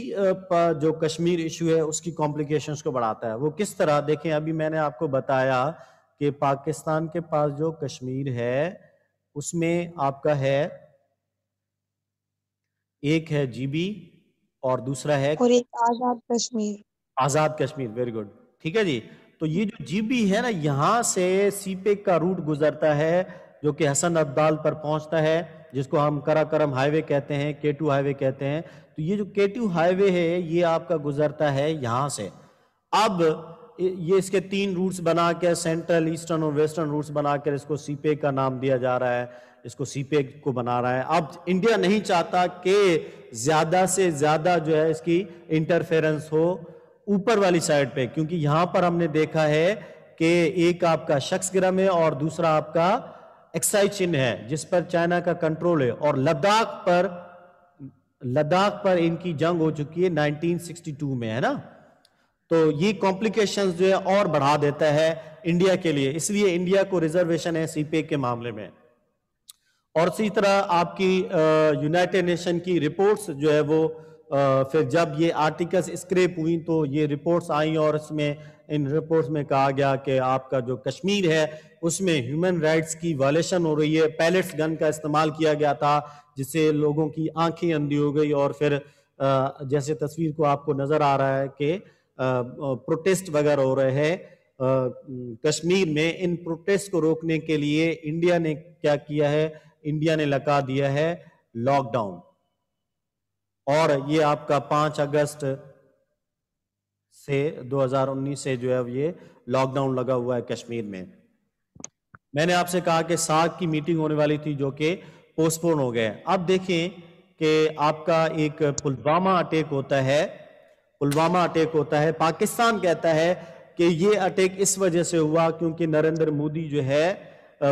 जो कश्मीर इशू है उसकी कॉम्प्लिकेशंस को बढ़ाता है वो किस तरह देखें अभी मैंने आपको बताया कि पाकिस्तान के पास जो कश्मीर है उसमें आपका है एक है जीबी और दूसरा है और एक आजाद कश्मीर आजाद कश्मीर वेरी गुड ठीक है जी तो ये जो जीबी है ना यहाँ से सीपेक का रूट गुजरता है जो कि हसन अब्दाल पर पहुंचता है जिसको हम कराकरम हाईवे कहते हैं के टू हाईवे कहते हैं तो ये जो के टू हाईवे है ये आपका गुजरता है यहाँ से अब ये इसके तीन रूट्स बना के सेंट्रल ईस्टर्न और वेस्टर्न रूट्स बनाकर इसको सीपे का नाम दिया जा रहा है इसको सीपेक को बना रहा है अब इंडिया नहीं चाहता कि ज्यादा से ज्यादा जो है इसकी इंटरफेरेंस हो ऊपर वाली साइड पे क्योंकि यहां पर हमने देखा है कि एक आपका शख्स ग्रह है और दूसरा आपका एक्साइज चिन्ह है जिस पर चाइना का कंट्रोल है और लद्दाख पर लद्दाख पर इनकी जंग हो चुकी है 1962 में है ना तो ये कॉम्प्लिकेशंस जो है और बढ़ा देता है इंडिया के लिए इसलिए इंडिया को रिजर्वेशन है सीपीए के मामले में और इसी तरह आपकी यूनाइटेड नेशन की रिपोर्ट्स जो है वो आ, फिर जब ये आर्टिकल्स स्क्रेप हुई तो ये रिपोर्ट्स आई और इसमें इन रिपोर्ट्स में कहा गया कि आपका जो कश्मीर है उसमें ह्यूमन राइट्स की वायलेशन हो रही है पैलेट्स गन का इस्तेमाल किया गया था जिससे लोगों की आंखें अंधी हो गई और फिर आ, जैसे तस्वीर को आपको नजर आ रहा है कि प्रोटेस्ट वगैरह हो रहे हैं कश्मीर में इन प्रोटेस्ट को रोकने के लिए इंडिया ने क्या किया है इंडिया ने लगा दिया है लॉकडाउन और ये आपका पांच अगस्त से 2019 से जो है ये लॉकडाउन लगा हुआ है कश्मीर में मैंने आपसे कहा कि साग की मीटिंग होने वाली थी जो कि पोस्टपोन हो गए अब देखें कि आपका एक पुलवामा अटैक होता है पुलवामा अटैक होता है पाकिस्तान कहता है कि ये अटैक इस वजह से हुआ क्योंकि नरेंद्र मोदी जो है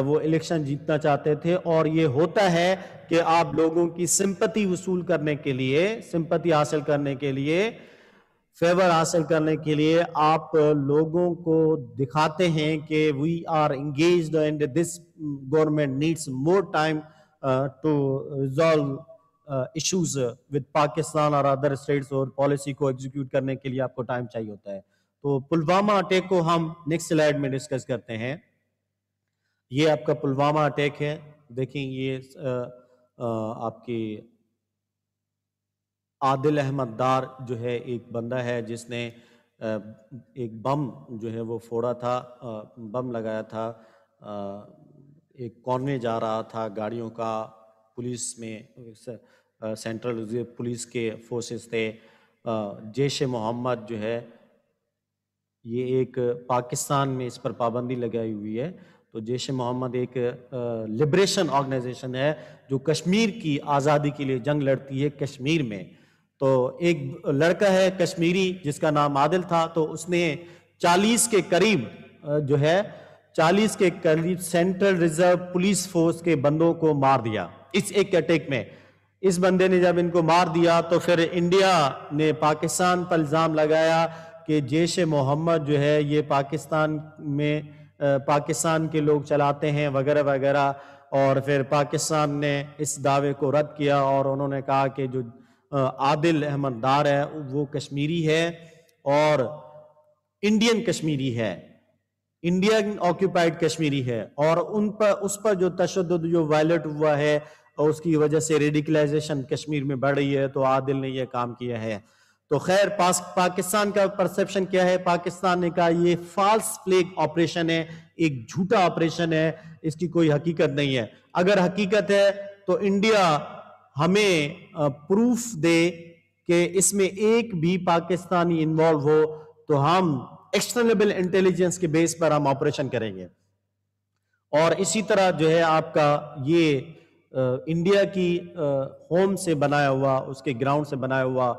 वो इलेक्शन जीतना चाहते थे और ये होता है कि आप लोगों की सिंपति वसूल करने के लिए सिंपति हासिल करने के लिए फेवर हासिल करने के लिए आप लोगों को दिखाते हैं कि we are engage and this government needs more time to resolve issues with Pakistan और अदर स्टेट्स और पॉलिसी को एग्जीक्यूट करने के लिए आपको टाइम चाहिए होता है तो पुलवामा अटैक को हम नेक्स्ट स्लाइड में डिस्कस करते हैं ये आपका पुलवामा अटैक है देखें ये uh, uh, आपके आदिल अहमद दार जो है एक बंदा है जिसने uh, एक बम जो है वो फोड़ा था बम लगाया था एक कॉर्ने जा रहा था गाड़ियों का पुलिस में सेंट्रल रिजर्व पुलिस के फोर्सेस थे जैश मोहम्मद जो है ये एक पाकिस्तान में इस पर पाबंदी लगाई हुई है तो जैश मोहम्मद एक लिबरेशन ऑर्गेनाइजेशन है जो कश्मीर की आज़ादी के लिए जंग लड़ती है कश्मीर में तो एक लड़का है कश्मीरी जिसका नाम आदिल था तो उसने 40 के करीब जो है 40 के करीब सेंट्रल रिजर्व पुलिस फोर्स के बंदों को मार दिया इस एक अटैक में इस बंदे ने जब इनको मार दिया तो फिर इंडिया ने पाकिस्तान पर इल्ज़ाम लगाया कि जैश मोहम्मद जो है ये पाकिस्तान में पाकिस्तान के लोग चलाते हैं वगैरह वगैरह और फिर पाकिस्तान ने इस दावे को रद्द किया और उन्होंने कहा कि जो आदिल अहमद डार है वो कश्मीरी है और इंडियन कश्मीरी है इंडियन ऑक्यूपाइड कश्मीरी है और उन पर उस पर जो तशद जो वायलेट हुआ है और उसकी वजह से रेडिकलाइजेशन कश्मीर में बढ़ रही है तो आदिल ने यह काम किया है तो खैर पाकिस्तान का परसेप्शन क्या है पाकिस्तान ने कहा ये फॉल्स फ्लेग ऑपरेशन है एक झूठा ऑपरेशन है इसकी कोई हकीकत नहीं है अगर हकीकत है तो इंडिया हमें प्रूफ दे कि इसमें एक भी पाकिस्तानी इन्वॉल्व हो तो हम एक्सटर्नेबल इंटेलिजेंस के बेस पर हम ऑपरेशन करेंगे और इसी तरह जो है आपका ये इंडिया की होम से बनाया हुआ उसके ग्राउंड से बनाया हुआ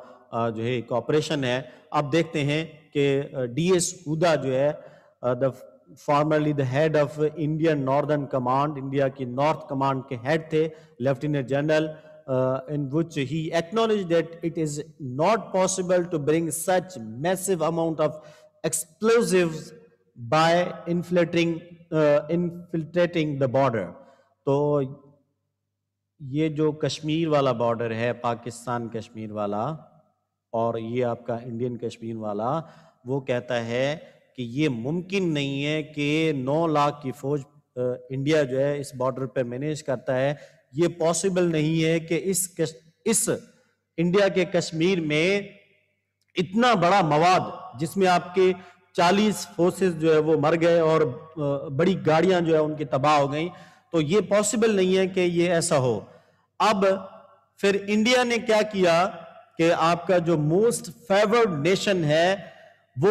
जो है कॉपरेशन है आप देखते हैं कि डी एस हुदा जो है the formerly the head of Indian northern command India की नॉर्थ कमांड के हेड थे lieutenant general in which he acknowledged that it is not possible to bring such massive amount of explosives by infiltrating uh, infiltrating the border तो ये जो कश्मीर वाला border है पाकिस्तान कश्मीर वाला और ये आपका इंडियन कश्मीर वाला वो कहता है कि ये मुमकिन नहीं है कि 9 लाख की फौज इंडिया जो है इस बॉर्डर पर मैनेज करता है ये पॉसिबल नहीं है कि इस कश, इस इंडिया के कश्मीर में इतना बड़ा मवाद जिसमें आपके 40 फोर्सेस जो है वो मर गए और बड़ी गाड़ियां जो है उनकी तबाह हो गई तो ये पॉसिबल नहीं है कि ये ऐसा हो अब फिर इंडिया ने क्या किया कि आपका जो मोस्ट फेवर्ड नेशन है वो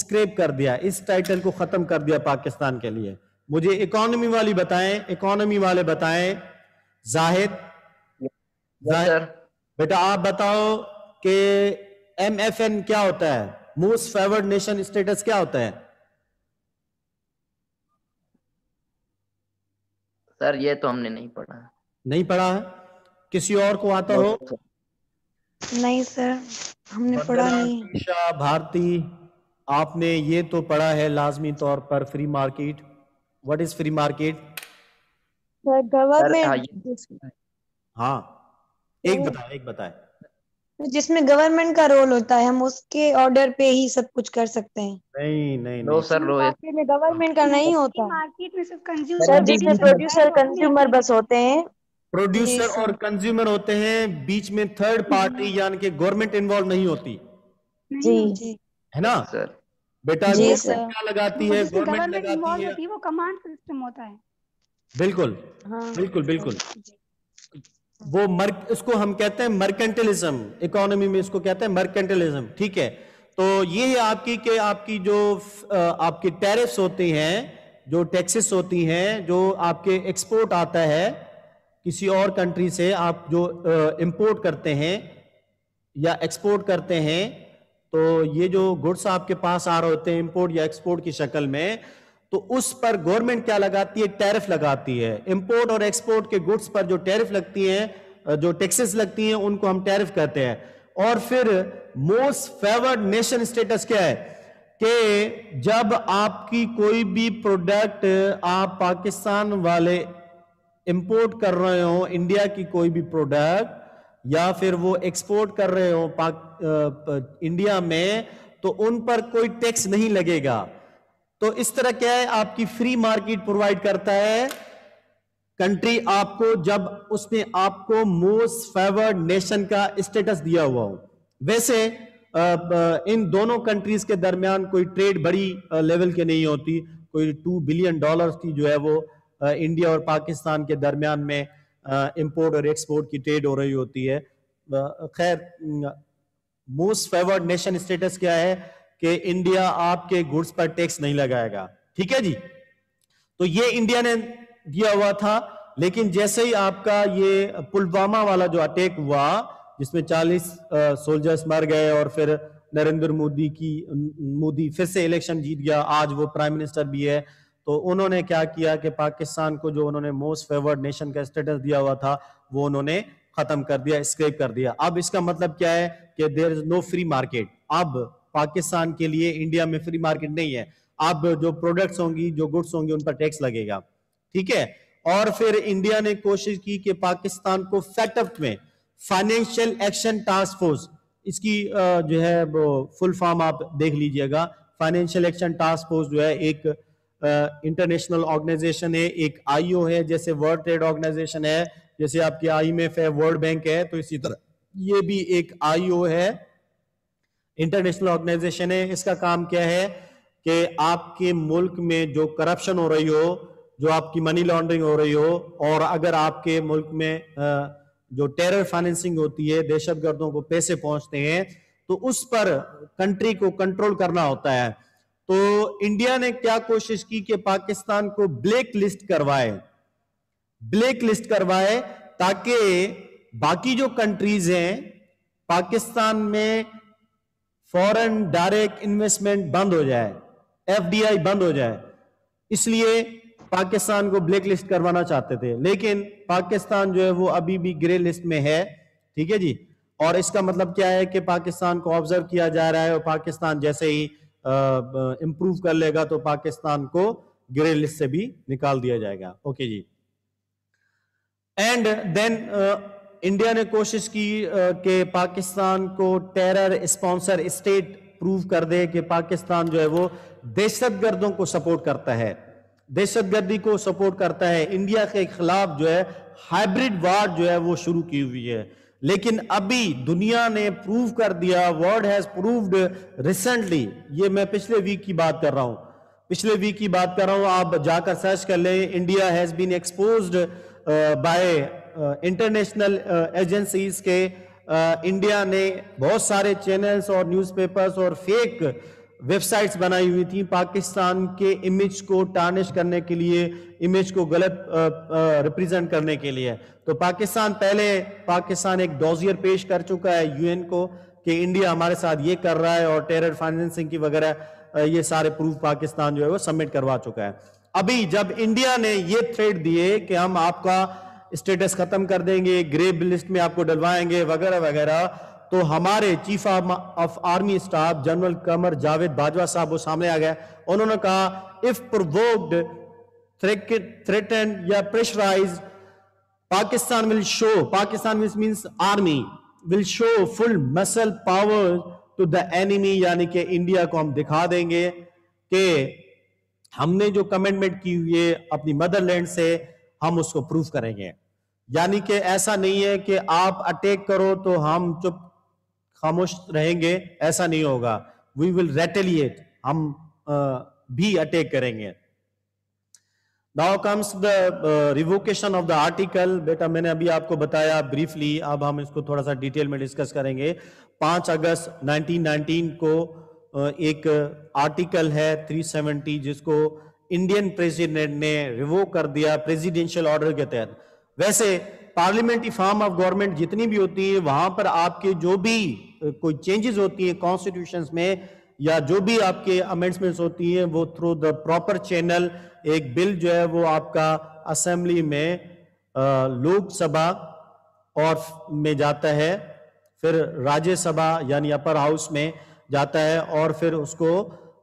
स्क्रेप कर दिया इस टाइटल को खत्म कर दिया पाकिस्तान के लिए मुझे इकोनॉमी वाली बताएं इकोनॉमी वाले बताएं जाहिद जाहिर बेटा आप बताओ कि एमएफएन क्या होता है मोस्ट फेवर्ड नेशन स्टेटस क्या होता है सर ये तो हमने नहीं पढ़ा नहीं पढ़ा किसी और को आता हो नहीं सर हमने पढ़ा नहीं भारती आपने ये तो पढ़ा है लाजमी तौर पर free market what is free market government हाँ एक बताए एक बताए जिसमें गवर्नमेंट का रोल होता है हम उसके ऑर्डर पे ही सब कुछ कर सकते हैं नहीं नहीं नो सर मार्केट में गवर्नमेंट का नहीं होता मार्केट में सब कंज्यूमर जिसमें प्रोड्यूसर कंज्यूमर बस होते हैं प्रोड्यूसर और कंज्यूमर होते हैं बीच में थर्ड हम्म। पार्टी यानी कि गवर्नमेंट इन्वॉल्व नहीं होती जी जी है ना सर बेटा क्या लगाती है गवर्नमेंट लगाती है वो कमांड सिस्टम होता है बिल्कुल हाँ। बिल्कुल बिल्कुल वो मर इसको हम कहते हैं मर्केंटलिज्म इकोनॉमी में इसको कहते हैं मर्केंटलिज्म ठीक है तो ये है आपकी के आपकी जो आपकी टैरिफ्स होती हैं जो टैक्सेस होती हैं जो आपके एक्सपोर्ट आता है किसी और कंट्री से आप जो इंपोर्ट करते हैं या एक्सपोर्ट करते हैं तो ये जो गुड्स आपके पास आ रहे होते हैं इंपोर्ट या एक्सपोर्ट की शक्ल में तो उस पर गवर्नमेंट क्या लगाती है टैरिफ लगाती है इंपोर्ट और एक्सपोर्ट के गुड्स पर जो टैरिफ लगती है जो टैक्सेस लगती हैं उनको हम टैरिफ कहते हैं और फिर मोस्ट फेवर्ड नेशन स्टेटस क्या है कि जब आपकी कोई भी प्रोडक्ट आप पाकिस्तान वाले इंपोर्ट कर रहे हो इंडिया की कोई भी प्रोडक्ट या फिर वो एक्सपोर्ट कर रहे हो पाक, आ, इंडिया में तो उन पर कोई टैक्स नहीं लगेगा तो इस तरह क्या है आपकी फ्री मार्केट प्रोवाइड करता है कंट्री आपको जब उसने आपको मोस्ट फेवर्ड नेशन का स्टेटस दिया हुआ हो वैसे इन दोनों कंट्रीज के दरमियान कोई ट्रेड बड़ी लेवल के नहीं होती कोई टू बिलियन डॉलर्स की जो है वो इंडिया और पाकिस्तान के दरमियान में इंपोर्ट और एक्सपोर्ट की ट्रेड हो रही होती है खैर मोस्ट फेवर्ड नेशन स्टेटस क्या है कि इंडिया आपके गुड्स पर टैक्स नहीं लगाएगा ठीक है जी तो ये इंडिया ने दिया हुआ था लेकिन जैसे ही आपका ये पुलवामा वाला जो अटैक हुआ जिसमें 40 सोल्जर्स मर गए और फिर नरेंद्र मोदी की मोदी फिर से इलेक्शन जीत गया आज वो प्राइम मिनिस्टर भी है तो उन्होंने क्या किया कि पाकिस्तान को जो उन्होंने मोस्ट फेवर्ड नेशन का स्टेटस दिया हुआ था वो उन्होंने खत्म कर दिया स्क्रेप कर दिया अब इसका मतलब क्या है कि there is no free market अब पाकिस्तान के लिए इंडिया में फ्री मार्केट नहीं है आप जो प्रोडक्ट्स होंगी जो गुड्स होंगी उन पर टैक्स लगेगा ठीक है और फिर इंडिया ने कोशिश की कि पाकिस्तान को फैटअप में फाइनेंशियल एक्शन टास्क फोर्स इसकी जो है वो फुल फॉर्म आप देख लीजिएगा फाइनेंशियल एक्शन टास्क फोर्स जो है एक इंटरनेशनल ऑर्गेनाइजेशन है एक आईओ है जैसे वर्ल्ड ट्रेड ऑर्गेनाइजेशन है जैसे आपकी आईएमएफ है वर्ल्ड बैंक है तो इसी तरह ये भी एक आईओ है इंटरनेशनल ऑर्गेनाइजेशन है इसका काम क्या है कि आपके मुल्क में जो करप्शन हो रही हो जो आपकी मनी लॉन्ड्रिंग हो रही हो और अगर आपके मुल्क में जो टेरर फाइनेंसिंग होती है दहशत गर्दों को पैसे पहुंचते हैं तो उस पर कंट्री को कंट्रोल करना होता है तो इंडिया ने क्या कोशिश की कि पाकिस्तान को ब्लैक लिस्ट करवाए ब्लैक लिस्ट करवाए ताकि बाकी जो कंट्रीज हैं पाकिस्तान में फॉरेन डायरेक्ट इन्वेस्टमेंट बंद हो जाए एफडीआई बंद हो जाए इसलिए पाकिस्तान को ब्लैक लिस्ट करवाना चाहते थे लेकिन पाकिस्तान जो है वो अभी भी ग्रे लिस्ट में है ठीक है जी और इसका मतलब क्या है कि पाकिस्तान को ऑब्जर्व किया जा रहा है और पाकिस्तान जैसे ही इंप्रूव कर लेगा तो पाकिस्तान को ग्रे लिस्ट से भी निकाल दिया जाएगा ओके जी एंड देन इंडिया ने कोशिश की कि पाकिस्तान को टेरर स्पॉन्सर स्टेट प्रूव कर दे कि पाकिस्तान जो है वो दहशत गर्दों को सपोर्ट करता है दहशतगर्दी को सपोर्ट करता है इंडिया के खिलाफ जो है हाइब्रिड वार जो है वो शुरू की हुई है लेकिन अभी दुनिया ने प्रूव कर दिया वर्ल्ड हैज प्रूव्ड रिसेंटली ये मैं पिछले वीक की बात कर रहा हूं पिछले वीक की बात कर रहा हूं आप जाकर सर्च कर लें India has been exposed by international agencies के इंडिया ने बहुत सारे चैनल्स और न्यूज़पेपर्स और फेक वेबसाइट्स बनाई हुई थी पाकिस्तान के इमेज को टार्निश करने के लिए इमेज को गलत रिप्रेजेंट करने के लिए तो पाकिस्तान पहले पाकिस्तान एक डॉजियर पेश कर चुका है यूएन को कि इंडिया हमारे साथ ये कर रहा है और टेरर फाइनेंसिंग की वगैरह ये सारे प्रूफ पाकिस्तान जो है वो सबमिट करवा चुका है अभी जब इंडिया ने ये थ्रेड दिए कि हम आपका स्टेटस खत्म कर देंगे ग्रे लिस्ट में आपको डलवाएंगे वगैरह वगैरह तो हमारे chief of army staff general Qamar Javed Bajwa साहब वो सामने आ गया उन्होंने कहा इफ प्रोवोक्ड थ्रेटन या pressurise Pakistan will show Pakistan means army will show full muscle power to the enemy यानी कि इंडिया को हम दिखा देंगे कि हमने जो कमेंटमेंट की हुई है अपनी मदरलैंड से हम उसको प्रूव करेंगे यानी कि ऐसा नहीं है कि आप अटैक करो तो हम चुप खामोश रहेंगे ऐसा नहीं होगा वी विल रेटेलिएट हम भी अटैक करेंगे now comes the revocation of the article बेटा मैंने अभी आपको बताया ब्रीफली अब हम इसको थोड़ा सा डिटेल में डिस्कस करेंगे 5 अगस्त 1919 को एक आर्टिकल है 370 जिसको इंडियन प्रेसिडेंट ने रिवोक कर दिया प्रेसिडेंशियल ऑर्डर के तहत वैसे पार्लियामेंट्री फॉर्म ऑफ गवर्नमेंट जितनी भी होती है वहां पर आपके जो भी कोई चेंजेस होती है कॉन्स्टिट्यूशन में या जो भी आपके अमेंडमेंट्स होती हैं वो थ्रू द प्रॉपर चैनल एक बिल जो है वो आपका असेंबली में लोकसभा और में जाता है फिर राज्यसभा यानी अपर हाउस में जाता है और फिर उसको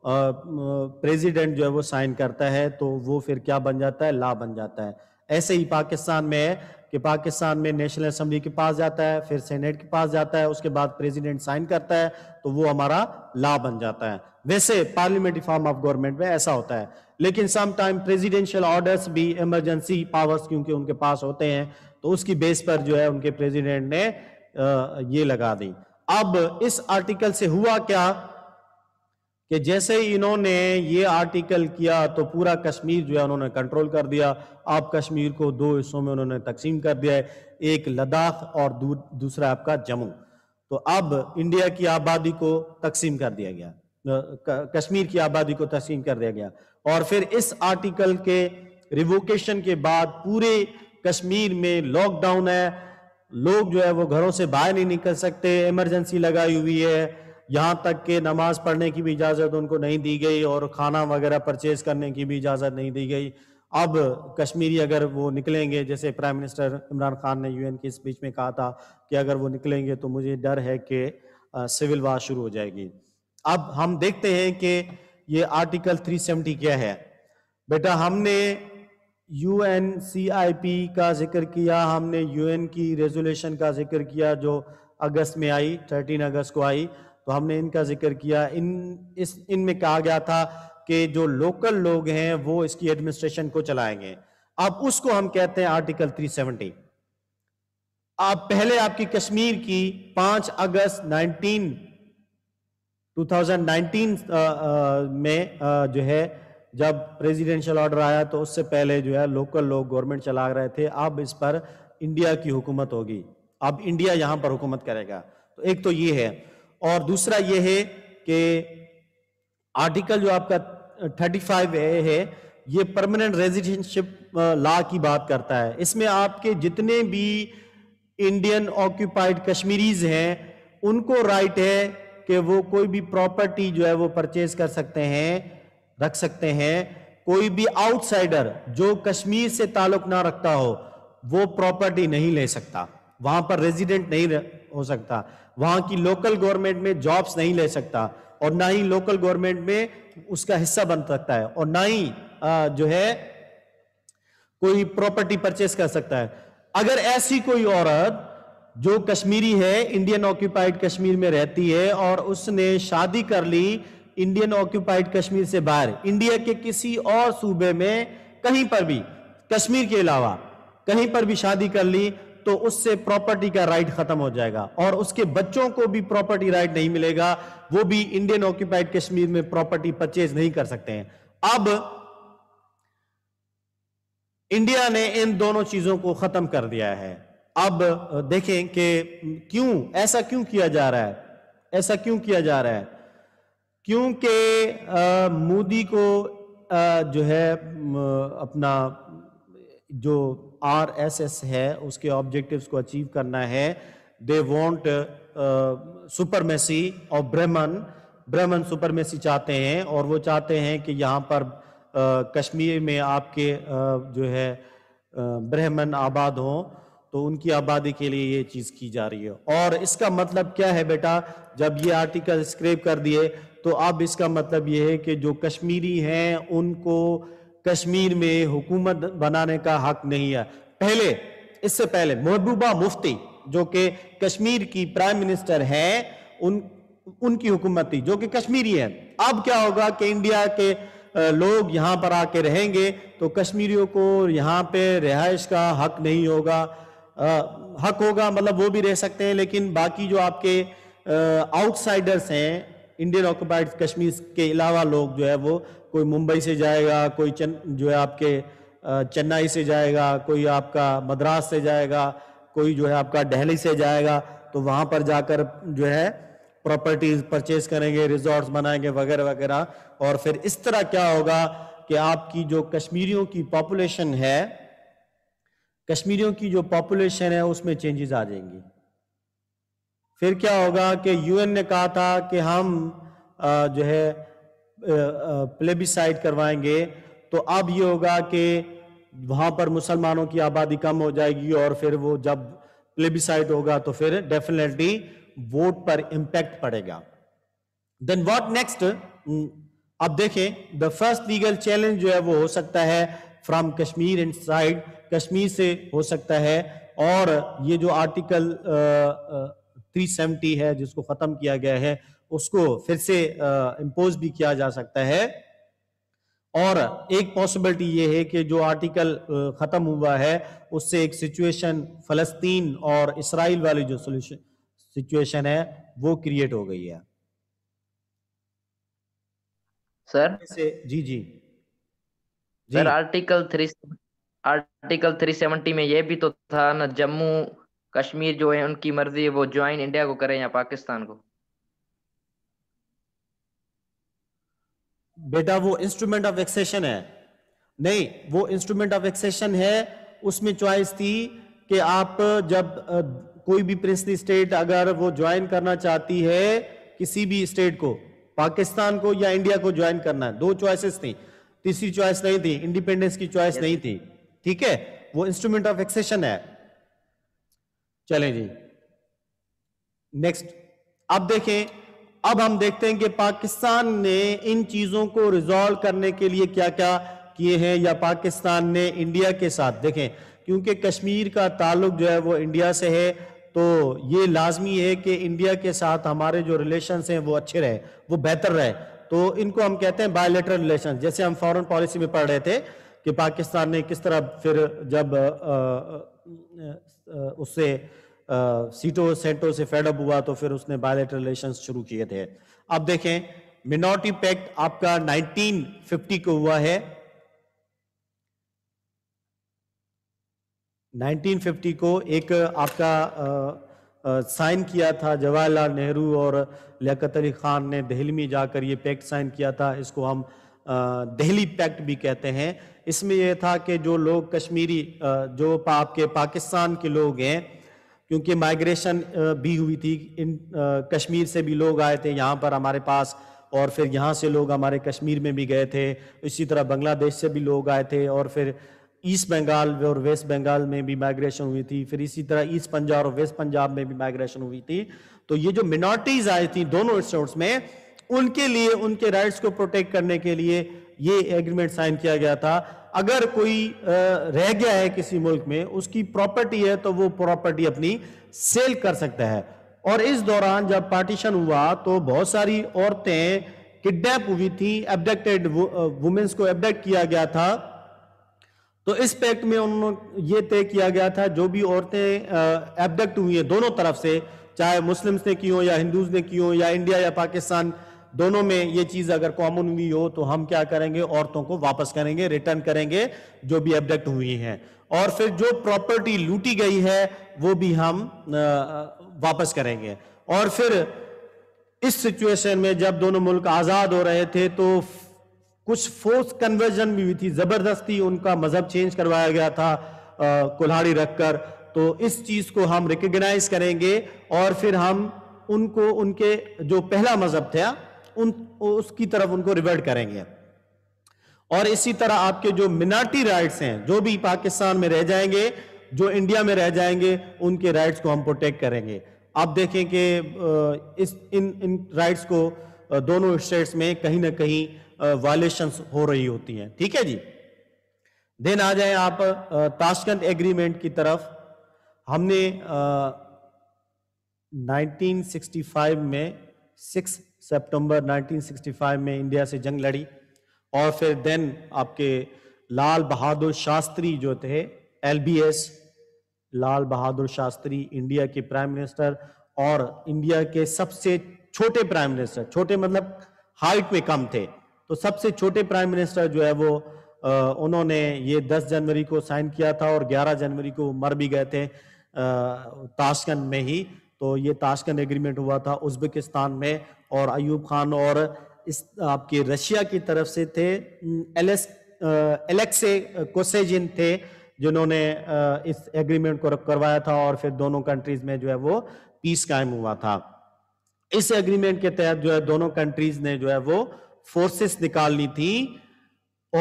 प्रेसिडेंट जो है वो साइन करता है तो वो फिर क्या बन जाता है ला बन जाता है ऐसे ही पाकिस्तान में कि पाकिस्तान में नेशनल असम्बली के पास जाता है फिर सेनेट के पास जाता है उसके बाद प्रेसिडेंट साइन करता है तो वो हमारा ला बन जाता है वैसे पार्लियामेंट्री फॉर्म ऑफ गवर्नमेंट में ऐसा होता है लेकिन सम टाइम प्रेजिडेंशियल ऑर्डर्स भी इमरजेंसी पावर्स क्योंकि उनके पास होते हैं तो उसकी बेस पर जो है उनके प्रेजिडेंट ने ये लगा दी अब इस आर्टिकल से हुआ क्या कि जैसे ही इन्होंने ये आर्टिकल किया तो पूरा कश्मीर जो है उन्होंने कंट्रोल कर दिया आप कश्मीर को दो हिस्सों में उन्होंने तकसीम कर दिया है एक लद्दाख और दू, दूसरा आपका जम्मू तो अब इंडिया की आबादी को तकसीम कर दिया गया कश्मीर की आबादी को तकसीम कर दिया गया और फिर इस आर्टिकल के रिवोकेशन के बाद पूरे कश्मीर में लॉकडाउन है लोग जो है वो घरों से बाहर नहीं निकल सकते इमरजेंसी लगाई हुई है यहाँ तक के नमाज पढ़ने की भी इजाज़त उनको नहीं दी गई और खाना वगैरह परचेज करने की भी इजाज़त नहीं दी गई अब कश्मीरी अगर वो निकलेंगे जैसे प्राइम मिनिस्टर इमरान खान ने यूएन की स्पीच में कहा था कि अगर वो निकलेंगे तो मुझे डर है कि सिविल वार शुरू हो जाएगी अब हम देखते हैं कि ये आर्टिकल 370 क्या है बेटा हमने यू का जिक्र किया हमने यूएन की रेजोल्यूशन का जिक्र किया जो अगस्त में आई थर्टीन अगस्त को आई तो हमने इनका जिक्र किया इन इस इनमें कहा गया था कि जो लोकल लोग हैं वो इसकी एडमिनिस्ट्रेशन को चलाएंगे अब उसको हम कहते हैं आर्टिकल 370 आप पहले आपकी कश्मीर की 5 अगस्त 19 2019 में जो है जब प्रेसिडेंशियल ऑर्डर आया तो उससे पहले जो है लोकल लोग गवर्नमेंट चला रहे थे अब इस पर इंडिया की हुकूमत होगी अब इंडिया यहां पर हुकूमत करेगा तो एक तो ये है और दूसरा यह है कि आर्टिकल जो आपका थर्टी फाइव ए है ये परमानेंट रेजिडेंशिप लॉ की बात करता है इसमें आपके जितने भी इंडियन ऑक्यूपाइड कश्मीरीज हैं उनको राइट है कि वो कोई भी प्रॉपर्टी जो है वो परचेज कर सकते हैं रख सकते हैं कोई भी आउटसाइडर जो कश्मीर से ताल्लुक ना रखता हो वो प्रॉपर्टी नहीं ले सकता वहां पर रेजिडेंट नहीं हो सकता वहां की लोकल गवर्नमेंट में जॉब्स नहीं ले सकता और ना ही लोकल गवर्नमेंट में उसका हिस्सा बन सकता है और ना ही आ, जो है कोई प्रॉपर्टी परचेस कर सकता है अगर ऐसी कोई औरत जो कश्मीरी है इंडियन ऑक्यूपाइड कश्मीर में रहती है और उसने शादी कर ली इंडियन ऑक्यूपाइड कश्मीर से बाहर इंडिया के किसी और सूबे में कहीं पर भी कश्मीर के अलावा कहीं पर भी शादी कर ली तो उससे प्रॉपर्टी का राइट खत्म हो जाएगा और उसके बच्चों को भी प्रॉपर्टी राइट नहीं मिलेगा वो भी इंडियन ऑक्यूपाइड कश्मीर में प्रॉपर्टी परचेज नहीं कर सकते हैं अब इंडिया ने इन दोनों चीजों को खत्म कर दिया है अब देखें कि क्यों ऐसा क्यों किया जा रहा है ऐसा क्यों किया जा रहा है क्योंकि मोदी को आ, जो है अपना जो आर एस एस है उसके ऑब्जेक्टिव्स को अचीव करना है दे वॉन्ट सुपरमेसी और ब्रह्मन ब्रह्मन सुपरमेसी चाहते हैं और वो चाहते हैं कि यहाँ पर uh, कश्मीर में आपके uh, जो है ब्रह्मन uh, आबाद हों तो उनकी आबादी के लिए ये चीज़ की जा रही है और इसका मतलब क्या है बेटा जब ये आर्टिकल स्क्रेप कर दिए तो अब इसका मतलब ये है कि जो कश्मीरी हैं उनको कश्मीर में हुकूमत बनाने का हक नहीं है पहले इससे पहले महबूबा मुफ्ती जो कि कश्मीर की प्राइम मिनिस्टर हैं उन उनकी हुकूमत थी जो कि कश्मीरी है अब क्या होगा कि इंडिया के लोग यहाँ पर आके रहेंगे तो कश्मीरियों को यहाँ पे रिहाइश का हक नहीं होगा आ, हक होगा मतलब वो भी रह सकते हैं लेकिन बाकी जो आपके आउटसाइडर्स हैं इंडियन ऑक्यूपाइड कश्मीर के अलावा लोग जो है वो कोई मुंबई से जाएगा कोई चन, जो है आपके चेन्नई से जाएगा कोई आपका मद्रास से जाएगा कोई जो है आपका दिल्ली से जाएगा तो वहां पर जाकर जो है प्रॉपर्टीज परचेज करेंगे रिजॉर्ट्स बनाएंगे वगैरह वगैरह और फिर इस तरह क्या होगा कि आपकी जो कश्मीरियों की पॉपुलेशन है कश्मीरियों की जो पॉपुलेशन है उसमें चेंजेस आ जाएंगी फिर क्या होगा कि यूएन ने कहा था कि हम जो है प्लेबिसाइड करवाएंगे तो अब ये होगा कि वहां पर मुसलमानों की आबादी कम हो जाएगी और फिर वो जब प्लेबिसाइड होगा तो फिर डेफिनेटली वोट पर इम्पैक्ट पड़ेगा देन व्हाट नेक्स्ट अब देखें द फर्स्ट लीगल चैलेंज जो है वो हो सकता है from Kashmir inside Kashmir से हो सकता है और ये जो आर्टिकल थ्री सेवेंटी है जिसको खत्म किया गया है उसको फिर से इम्पोज भी किया जा सकता है और एक पॉसिबिलिटी ये है कि जो आर्टिकल ख़त्म हुआ है उससे एक सिचुएशन फ़लस्तीन और इसराइल वाली जो सोल्यूशन सिचुएशन है वो क्रिएट हो गई है सर जी जी sir article three article three seventy में यह भी तो था ना जम्मू कश्मीर जो है उनकी मर्जी है वो ज्वाइन इंडिया को करें या पाकिस्तान को बेटा वो इंस्ट्रूमेंट ऑफ एक्सेशन है नहीं वो इंस्ट्रूमेंट ऑफ एक्सेशन है उसमें चॉइस थी कि आप जब कोई भी प्रिंसली स्टेट अगर वो ज्वाइन करना चाहती है किसी भी स्टेट को पाकिस्तान को या इंडिया को ज्वाइन करना है दो चॉइसेस थी तीसरी चॉइस नहीं थी इंडिपेंडेंस की चॉइस नहीं थी ठीक है वो इंस्ट्रूमेंट ऑफ एक्सेशन है चले जी नेक्स्ट अब देखें अब हम देखते हैं कि पाकिस्तान ने इन चीजों को रिजॉल्व करने के लिए क्या क्या किए हैं या पाकिस्तान ने इंडिया के साथ देखें क्योंकि कश्मीर का ताल्लुक जो है वो इंडिया से है तो ये लाजमी है कि इंडिया के साथ हमारे जो रिलेशन हैं वो अच्छे रहे वो बेहतर रहे तो इनको हम कहते हैं बायोलेटरल रिलेशन जैसे हम फॉरेन पॉलिसी में पढ़ रहे थे कि पाकिस्तान ने किस तरह फिर जब उससे सीटो सेंटो से फेडअप हुआ तो फिर उसने बायोलेटर रिलेशन शुरू किए थे अब देखें मिनोरिटी पैक्ट आपका 1950 को हुआ है 1950 को एक आपका साइन किया था जवाहरलाल नेहरू और लियात अली खान ने दिल्ली में जाकर ये पैक्ट साइन किया था इसको हम दिल्ली पैक्ट भी कहते हैं इसमें यह था कि जो लोग कश्मीरी जो आपके पाकिस्तान के लोग हैं क्योंकि माइग्रेशन भी हुई थी इन कश्मीर से भी लोग आए थे यहाँ पर हमारे पास और फिर यहाँ से लोग हमारे कश्मीर में भी गए थे इसी तरह बांग्लादेश से भी लोग आए थे और फिर ईस्ट बंगाल और वेस्ट बंगाल में भी माइग्रेशन हुई थी फिर इसी तरह ईस्ट पंजाब और वेस्ट पंजाब में भी माइग्रेशन हुई थी तो ये जो मिनॉरिटीज आई थी दोनों स्टेट्स में उनके लिए उनके राइट्स को प्रोटेक्ट करने के लिए ये एग्रीमेंट साइन किया गया था अगर कोई रह गया है किसी मुल्क में उसकी प्रॉपर्टी है तो वो प्रॉपर्टी अपनी सेल कर सकता है और इस दौरान जब पार्टीशन हुआ तो बहुत सारी औरतें किडनैप हुई थी एबडक्टेड वुमेन्स को एबडक्ट किया गया था तो इस पैक्ट में उन ये तय किया गया था जो भी औरतें एबडक्ट हुई हैं दोनों तरफ से चाहे मुस्लिम्स ने की हो या हिंदूज ने की हो या इंडिया या पाकिस्तान दोनों में ये चीज अगर कॉमन हुई हो तो हम क्या करेंगे औरतों को वापस करेंगे रिटर्न करेंगे जो भी एबडक्ट हुई हैं और फिर जो प्रॉपर्टी लूटी गई है वो भी हम वापस करेंगे और फिर इस सिचुएशन में जब दोनों मुल्क आजाद हो रहे थे तो कुछ फोर्स कन्वर्जन भी हुई थी जबरदस्ती उनका मजहब चेंज करवाया गया था कुल्हाड़ी रखकर तो इस चीज को हम रिकग्नाइज करेंगे और फिर हम उनको उनके जो पहला मजहब था उन उसकी तरफ उनको रिवर्ट करेंगे और इसी तरह आपके जो मिनार्टी राइट्स हैं जो भी पाकिस्तान में रह जाएंगे जो इंडिया में रह जाएंगे उनके राइट्स को हम प्रोटेक्ट करेंगे आप देखें कि इस इन इन राइट्स को दोनों स्टेट्स में कहीं ना कहीं वायलेशन हो रही होती हैं ठीक है जी देन आ जाए आप ताशकंद एग्रीमेंट की तरफ हमने आ, 1965 में सिक्स सितंबर 1965 में इंडिया से जंग लड़ी और फिर देन आपके लाल बहादुर शास्त्री जो थे एलबीएस लाल बहादुर शास्त्री इंडिया के प्राइम मिनिस्टर और इंडिया के सबसे छोटे प्राइम मिनिस्टर छोटे मतलब हाइट में कम थे तो सबसे छोटे प्राइम मिनिस्टर जो है वो उन्होंने ये 10 जनवरी को साइन किया था और 11 जनवरी को मर भी गए थे ताशकंद में ही तो ये ताशकंद एग्रीमेंट हुआ था उज्बेकिस्तान में और अयूब खान और इस आपके रशिया की तरफ से थे एलेस एलेक्से कोसेजिन थे जिन्होंने इस एग्रीमेंट को करवाया था और फिर दोनों कंट्रीज में जो है वो पीस कायम हुआ था इस एग्रीमेंट के तहत जो है दोनों कंट्रीज ने जो है वो फोर्सेस निकालनी थी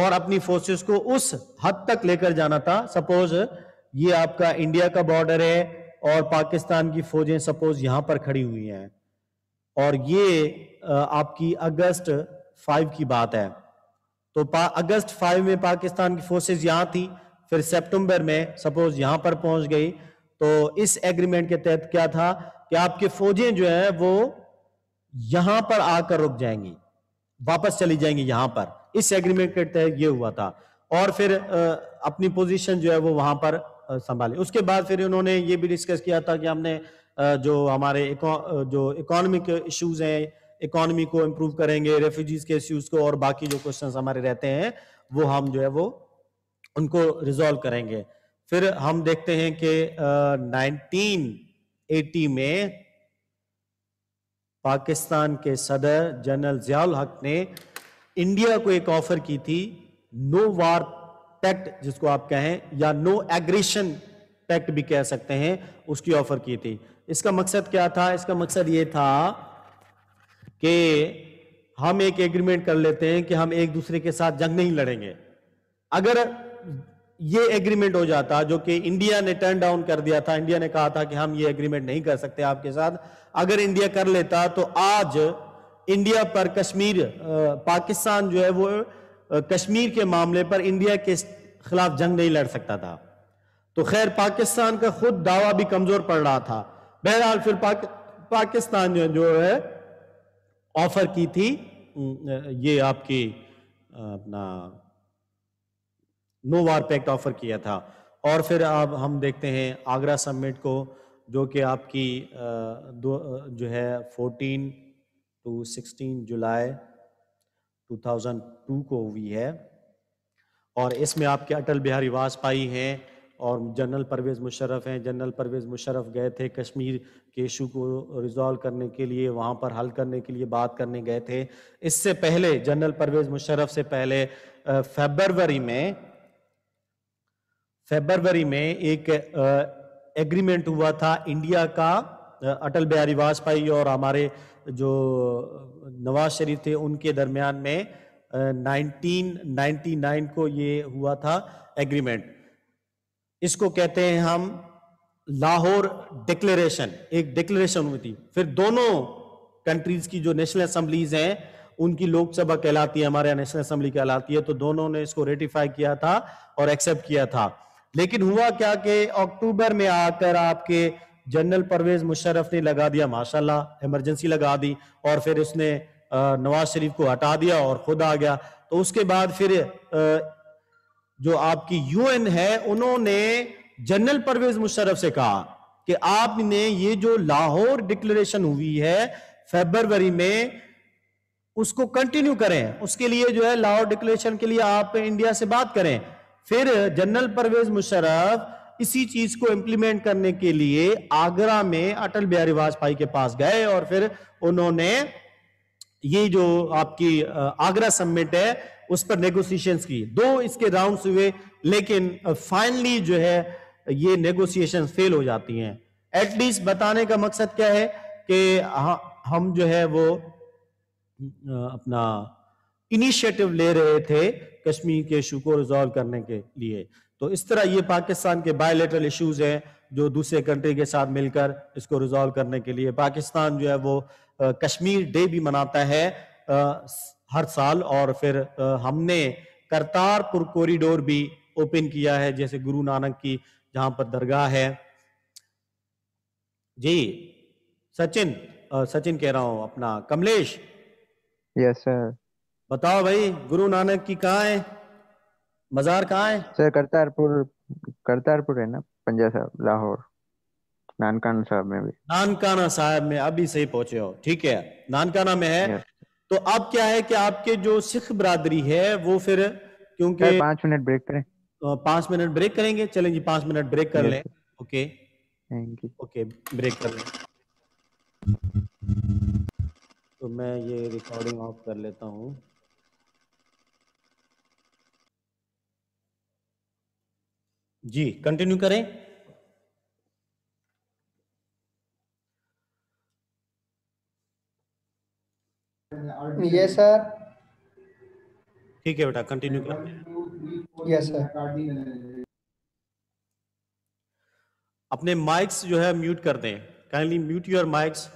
और अपनी फोर्सेस को उस हद तक लेकर जाना था सपोज ये आपका इंडिया का बॉर्डर है और पाकिस्तान की फौजें सपोज यहां पर खड़ी हुई हैं और ये आपकी अगस्त फाइव की बात है तो अगस्त फाइव में पाकिस्तान की फोर्सेस यहां थी फिर सितंबर में सपोज यहां पर पहुंच गई तो इस एग्रीमेंट के तहत क्या था कि आपके फौजें जो है वो यहां पर आकर रुक जाएंगी वापस चली जाएंगी यहां पर इस एग्रीमेंट के तहत ये हुआ था और फिर अपनी पोजीशन जो है वो वहां पर संभाली उसके बाद फिर उन्होंने ये भी डिस्कस किया था कि हमने जो हमारे जो इकोनॉमिक इश्यूज हैं इकोनॉमी को इम्प्रूव करेंगे रेफ्यूजीज के इश्यूज को और बाकी जो क्वेश्चन हमारे रहते हैं वो हम जो है वो उनको रिजोल्व करेंगे फिर हम देखते हैं कि नाइनटीन एटी में पाकिस्तान के सदर जनरल जियाउल हक ने इंडिया को एक ऑफर की थी नो वार पैक्ट जिसको आप कहें या नो एग्रेशन पैक्ट भी कह सकते हैं उसकी ऑफर की थी इसका मकसद क्या था इसका मकसद ये था कि हम एक एग्रीमेंट कर लेते हैं कि हम एक दूसरे के साथ जंग नहीं लड़ेंगे अगर ये एग्रीमेंट हो जाता जो कि इंडिया ने टर्न डाउन कर दिया था इंडिया ने कहा था कि हम ये एग्रीमेंट नहीं कर सकते आपके साथ अगर इंडिया कर लेता तो आज इंडिया पर कश्मीर पाकिस्तान जो है वो कश्मीर के मामले पर इंडिया के खिलाफ जंग नहीं लड़ सकता था तो खैर पाकिस्तान का खुद दावा भी कमजोर पड़ रहा था बहरहाल फिर पाक, पाकिस्तान ने जो है ऑफर की थी ये आपकी अपना नो वार पैक्ट ऑफर किया था और फिर अब हम देखते हैं आगरा समिट को जो कि आपकी दो जो है 14 टू 16 जुलाई 2002 को हुई है और इसमें आपके अटल बिहारी वाजपेयी हैं और जनरल परवेज़ मुशर्रफ हैं जनरल परवेज़ मुशर्रफ गए थे कश्मीर के इशू को रिजॉल्व करने के लिए वहाँ पर हल करने के लिए बात करने गए थे इससे पहले जनरल परवेज़ मुशर्रफ से पहले फेबरवरी में फेबरवरी में एक एग्रीमेंट हुआ था इंडिया का अटल बिहारी वाजपेयी और हमारे जो नवाज शरीफ थे उनके दरमियान में 1999 को ये हुआ था एग्रीमेंट इसको कहते हैं हम लाहौर डिक्लेरेशन एक डिक्लेरेशन हुई थी फिर दोनों कंट्रीज की जो नेशनल असम्बलीज हैं उनकी लोकसभा कहलाती है हमारे यहाँ नेशनल असेंबली कहलाती है तो दोनों ने इसको रेटिफाई किया था और एक्सेप्ट किया था लेकिन हुआ क्या कि अक्टूबर में आकर आपके जनरल परवेज मुशरफ ने लगा दिया माशाल्लाह इमरजेंसी लगा दी और फिर उसने नवाज शरीफ को हटा दिया और खुद आ गया तो उसके बाद फिर जो आपकी यूएन है उन्होंने जनरल परवेज मुशरफ से कहा कि आपने ये जो लाहौर डिक्लेरेशन हुई है फेबरवरी में उसको कंटिन्यू करें उसके लिए जो है लाहौर डिक्लेरेशन के लिए आप इंडिया से बात करें फिर जनरल परवेज मुशर्रफ इसी चीज को इंप्लीमेंट करने के लिए आगरा में अटल बिहारी वाजपेयी के पास गए और फिर उन्होंने ये जो आपकी आगरा समिट है उस पर नेगोशिएशन की दो इसके राउंड्स हुए लेकिन फाइनली जो है ये नेगोशिएशन फेल हो जाती हैं एटलीस्ट बताने का मकसद क्या है कि हम जो है वो अपना इनिशिएटिव ले रहे थे कश्मीर के इशू को रिजॉल्व करने के लिए तो इस तरह ये पाकिस्तान के बायोलेटरल इश्यूज हैं जो दूसरे कंट्री के साथ मिलकर इसको रिजॉल्व करने के लिए पाकिस्तान जो है वो कश्मीर डे भी मनाता है हर साल और फिर हमने करतारपुर कॉरिडोर भी ओपन किया है जैसे गुरु नानक की जहां पर दरगाह है जी सचिन सचिन कह रहा हूं अपना कमलेश यस सर बताओ भाई गुरु नानक की कहाँ है मजार कहाँ है सर करतारपुर करतारपुर है ना पंजा साहब लाहौर नानकाना साहब में भी नानकाना साहब में अभी सही पहुंचे हो ठीक है नानकाना में है तो अब क्या है कि आपके जो सिख बरादरी है वो फिर क्योंकि पांच मिनट ब्रेक करें तो पांच मिनट ब्रेक करेंगे चलें जी पांच मिनट ब्रेक कर लें okay thank you okay break कर लें तो मैं ये रिकॉर्डिंग ऑफ कर लेता हूं जी कंटिन्यू करें यस सर ठीक है बेटा कंटिन्यू कर यस सर अपने माइक्स जो है म्यूट कर दें काइंडली म्यूट योर माइक्स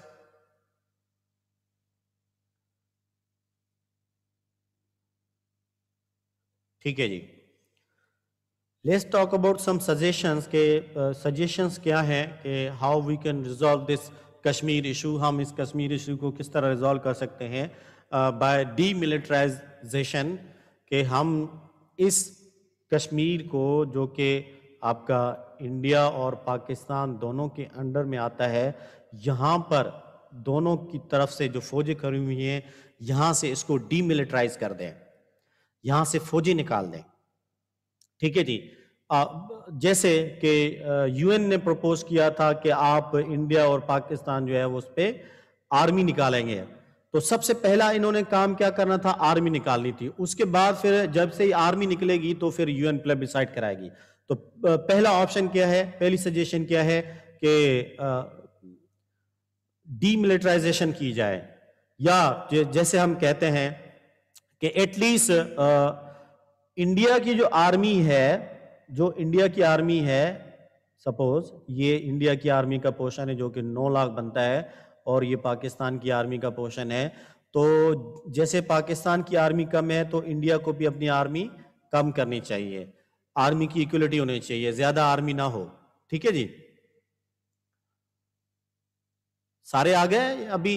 ठीक है जी let's talk about some suggestions के सजेशंस uh, क्या हैं कि how we can resolve this Kashmir issue हम इस कश्मीर इशू को किस तरह रिजॉल्व कर सकते हैं बाय डी मिलिट्राइजेशन के हम इस कश्मीर को जो कि आपका इंडिया और पाकिस्तान दोनों के अंडर में आता है यहाँ पर दोनों की तरफ से जो फौजें खड़ी हुई हैं यहाँ से इसको डीमिलिटराइज कर दें यहाँ से फौजी निकाल दें ठीक है जी जैसे कि यूएन ने प्रपोज किया था कि आप इंडिया और पाकिस्तान जो है वो उस पर आर्मी निकालेंगे तो सबसे पहला इन्होंने काम क्या करना था आर्मी निकालनी थी उसके बाद फिर जब से आर्मी निकलेगी तो फिर यूएन प्लब डिसाइड कराएगी तो पहला ऑप्शन क्या है पहली सजेशन क्या है कि डीमिलिटराइजेशन की जाए या जैसे हम कहते हैं कि एटलीस्ट इंडिया की जो आर्मी है जो इंडिया की आर्मी है सपोज ये इंडिया की आर्मी का पोर्शन है जो कि 9 लाख बनता है और ये पाकिस्तान की आर्मी का पोर्शन है तो जैसे पाकिस्तान की आर्मी कम है तो इंडिया को भी अपनी आर्मी कम करनी चाहिए आर्मी की इक्वलिटी होनी चाहिए ज्यादा आर्मी ना हो ठीक है जी सारे आ गए अभी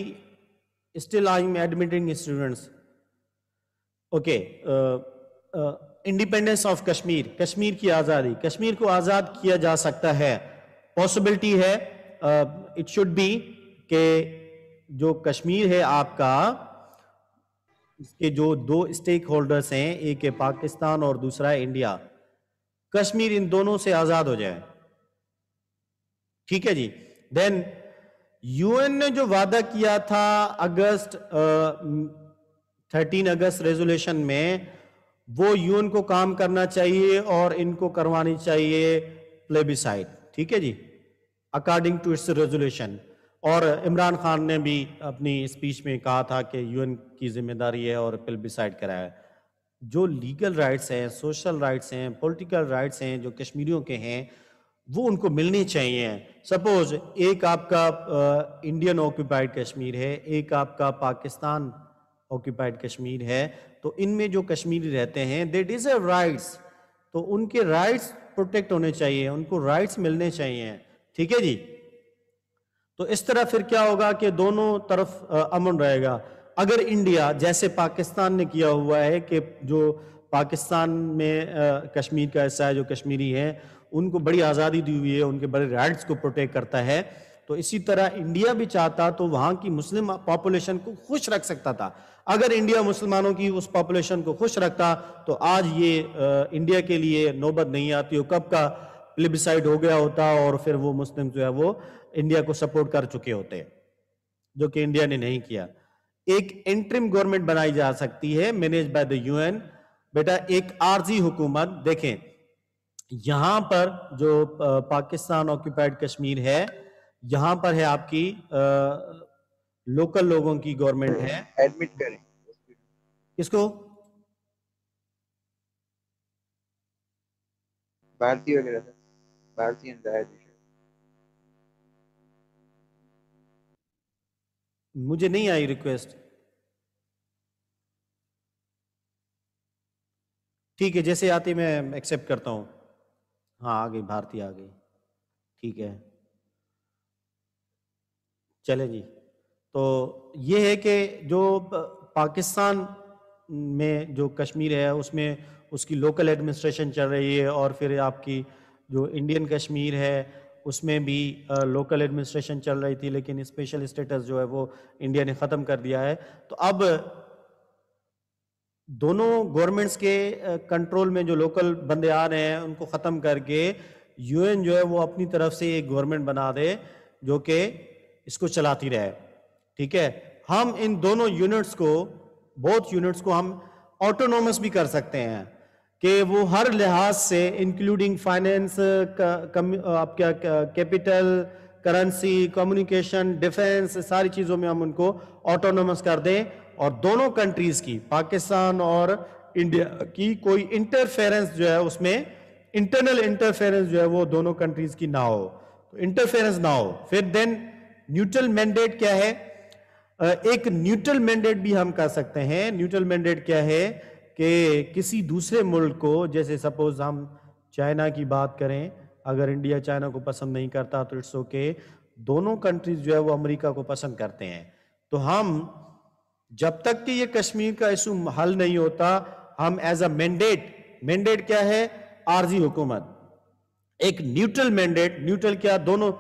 still I am admitting students okay independence of Kashmir Kashmir की आज़ादी कश्मीर को आज़ाद किया जा सकता है पॉसिबिलिटी है इट शुड बी के जो कश्मीर है आपका इसके जो दो स्टेक होल्डर्स हैं एक है पाकिस्तान और दूसरा है इंडिया कश्मीर इन दोनों से आज़ाद हो जाए ठीक है जी देन यूएन ने जो वादा किया था August thirteen uh, August resolution में वो यून को काम करना चाहिए और इनको करवानी चाहिए प्लेबिसाइड ठीक है जी अकॉर्डिंग टू इट्स रेजोल्यूशन और इमरान खान ने भी अपनी स्पीच में कहा था कि यूएन की जिम्मेदारी है और प्लेबिसाइड कराया है जो लीगल राइट्स हैं सोशल राइट्स हैं पॉलिटिकल राइट्स हैं जो कश्मीरियों के हैं वो उनको मिलनी चाहिए सपोज एक आपका इंडियन ऑक्यूपाइड कश्मीर है एक आपका पाकिस्तान ऑक्यूपाइड कश्मीर है तो इनमें जो कश्मीरी रहते हैं दे डिजर्व राइट्स तो उनके राइट्स प्रोटेक्ट होने चाहिए उनको राइट्स मिलने चाहिए ठीक है जी तो इस तरह फिर क्या होगा कि दोनों तरफ अमन रहेगा अगर इंडिया जैसे पाकिस्तान ने किया हुआ है कि जो पाकिस्तान में कश्मीर का हिस्सा है जो कश्मीरी है उनको बड़ी आज़ादी दी हुई है उनके बड़े राइट्स को प्रोटेक्ट करता है तो इसी तरह इंडिया भी चाहता तो वहाँ की मुस्लिम पॉपुलेशन को खुश रख सकता था अगर इंडिया मुसलमानों की उस पॉपुलेशन को खुश रखता तो आज ये इंडिया के लिए नौबत नहीं आती हो कब का लिबिसाइड हो गया होता और फिर वो मुस्लिम जो है वो इंडिया को सपोर्ट कर चुके होते जो कि इंडिया ने नहीं किया एक इंट्रिम गवर्नमेंट बनाई जा सकती है मैनेज बाय द यूएन बेटा एक आरजी हुकूमत देखें यहां पर जो पाकिस्तान ऑक्यूपाइड कश्मीर है यहां पर है आपकी लोकल लोगों की गवर्नमेंट है एडमिट करें किसको भारतीय भारतीय मुझे नहीं आई रिक्वेस्ट ठीक है जैसे आती मैं एक्सेप्ट करता हूं हाँ आ गई भारतीय आ गई ठीक है चले जी तो ये है कि जो पाकिस्तान में जो कश्मीर है उसमें उसकी लोकल एडमिनिस्ट्रेशन चल रही है और फिर आपकी जो इंडियन कश्मीर है उसमें भी लोकल एडमिनिस्ट्रेशन चल रही थी लेकिन स्पेशल स्टेटस जो है वो इंडिया ने ख़त्म कर दिया है तो अब दोनों गवर्नमेंट्स के कंट्रोल में जो लोकल बंदे आ रहे हैं उनको ख़त्म करके यूएन जो है वो अपनी तरफ से एक गवर्नमेंट बना दे जो कि इसको चलाती रहे ठीक है हम इन दोनों यूनिट्स को बहुत यूनिट्स को हम ऑटोनोमस भी कर सकते हैं कि वो हर लिहाज से इंक्लूडिंग फाइनेंस आपका कैपिटल करेंसी कम्युनिकेशन डिफेंस सारी चीज़ों में हम उनको ऑटोनोमस कर दें और दोनों कंट्रीज़ की पाकिस्तान और इंडिया की कोई इंटरफेरेंस जो है उसमें इंटरनल इंटरफेरेंस जो है वो दोनों कंट्रीज़ की ना हो तो इंटरफेरेंस ना हो फिर देन न्यूट्रल मैंडेट क्या है एक न्यूट्रल मैंडेट भी हम कह सकते हैं न्यूट्रल मैंडेट क्या है कि किसी दूसरे मुल्क को जैसे सपोज हम चाइना की बात करें अगर इंडिया चाइना को पसंद नहीं करता तो इट्स ओके दोनों कंट्रीज जो है वो अमेरिका को पसंद करते हैं तो हम जब तक कि ये कश्मीर का इशू हल नहीं होता हम एज अ मैंडेट मैंडेट क्या है आरजी हुकूमत एक न्यूट्रल मैंडेट न्यूट्रल क्या दोनों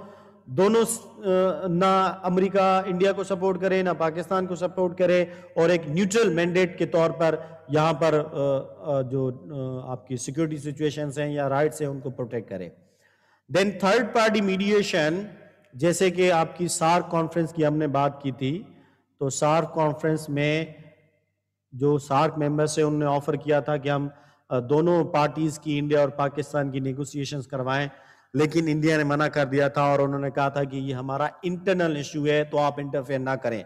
दोनों ना अमेरिका इंडिया को सपोर्ट करे ना पाकिस्तान को सपोर्ट करे और एक न्यूट्रल मैंडेट के तौर पर यहाँ पर जो आपकी सिक्योरिटी सिचुएशंस हैं या राइट्स हैं उनको प्रोटेक्ट करे देन थर्ड पार्टी मीडिएशन जैसे कि आपकी सार्क कॉन्फ्रेंस की हमने बात की थी तो सार्क कॉन्फ्रेंस में जो सार्क मेंबर्स है उनने ऑफर किया था कि हम दोनों पार्टीज की इंडिया और पाकिस्तान की नेगोसिएशन करवाएं लेकिन इंडिया ने मना कर दिया था और उन्होंने कहा था कि ये हमारा इंटरनल इश्यू है तो आप इंटरफेयर ना करें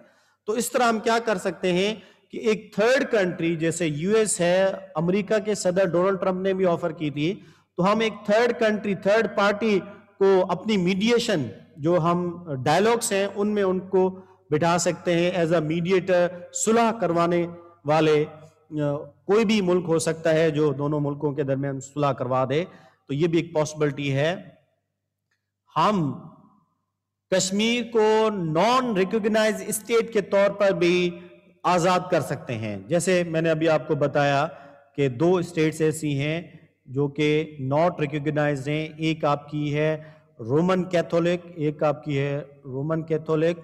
तो इस तरह हम क्या कर सकते हैं कि एक थर्ड कंट्री जैसे यूएस है अमेरिका के सदर डोनाल्ड ट्रंप ने भी ऑफर की थी तो हम एक थर्ड कंट्री थर्ड पार्टी को अपनी मीडिएशन जो हम डायलॉग्स हैं उनमें उनको बिठा सकते हैं एज अ मीडिएटर सुलह करवाने वाले कोई भी मुल्क हो सकता है जो दोनों मुल्कों के दरमियान सुलह करवा दे तो ये भी एक पॉसिबिलिटी है हम कश्मीर को नॉन रिकॉग्नाइज स्टेट के तौर पर भी आज़ाद कर सकते हैं जैसे मैंने अभी आपको बताया कि दो स्टेट्स ऐसी हैं जो कि नॉट रिकॉग्नाइज हैं एक आपकी है रोमन कैथोलिक एक आपकी है रोमन कैथोलिक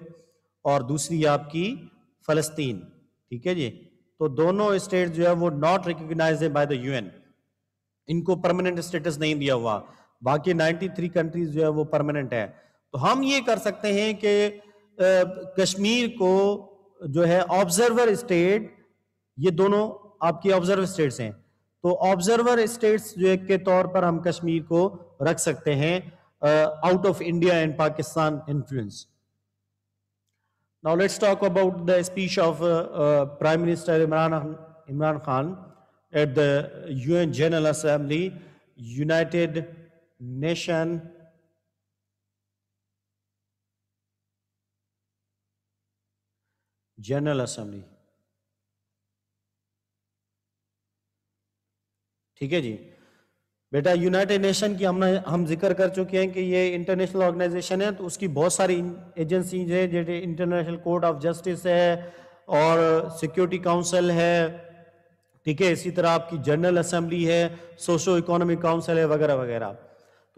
और दूसरी आपकी फलस्तीन ठीक है जी तो दोनों स्टेट जो है वो not recognise by the UN इनको परमानेंट स्टेटस नहीं दिया हुआ बाकी 93 कंट्रीज जो है वो परमानेंट है तो हम ये कर सकते हैं कि कश्मीर को जो है ऑब्जर्वर स्टेट ये दोनों आपकी ऑब्जर्वर स्टेट्स हैं तो ऑब्जर्वर स्टेट्स जो के तौर पर हम कश्मीर को रख सकते हैं out of India and Pakistan influence now let's talk about the speech of prime minister Imran Imran Khan at the UN general assembly united nation, general assembly ठीक है जी बेटा यूनाइटेड नेशन की हमने हम जिक्र कर चुके हैं कि ये इंटरनेशनल ऑर्गेनाइजेशन है तो उसकी बहुत सारी एजेंसीज हैं जैसे इंटरनेशनल कोर्ट ऑफ जस्टिस है और सिक्योरिटी काउंसिल है ठीक है इसी तरह आपकी जनरल असेंबली है सोशो इकोनॉमिक काउंसिल है वगैरह वगैरह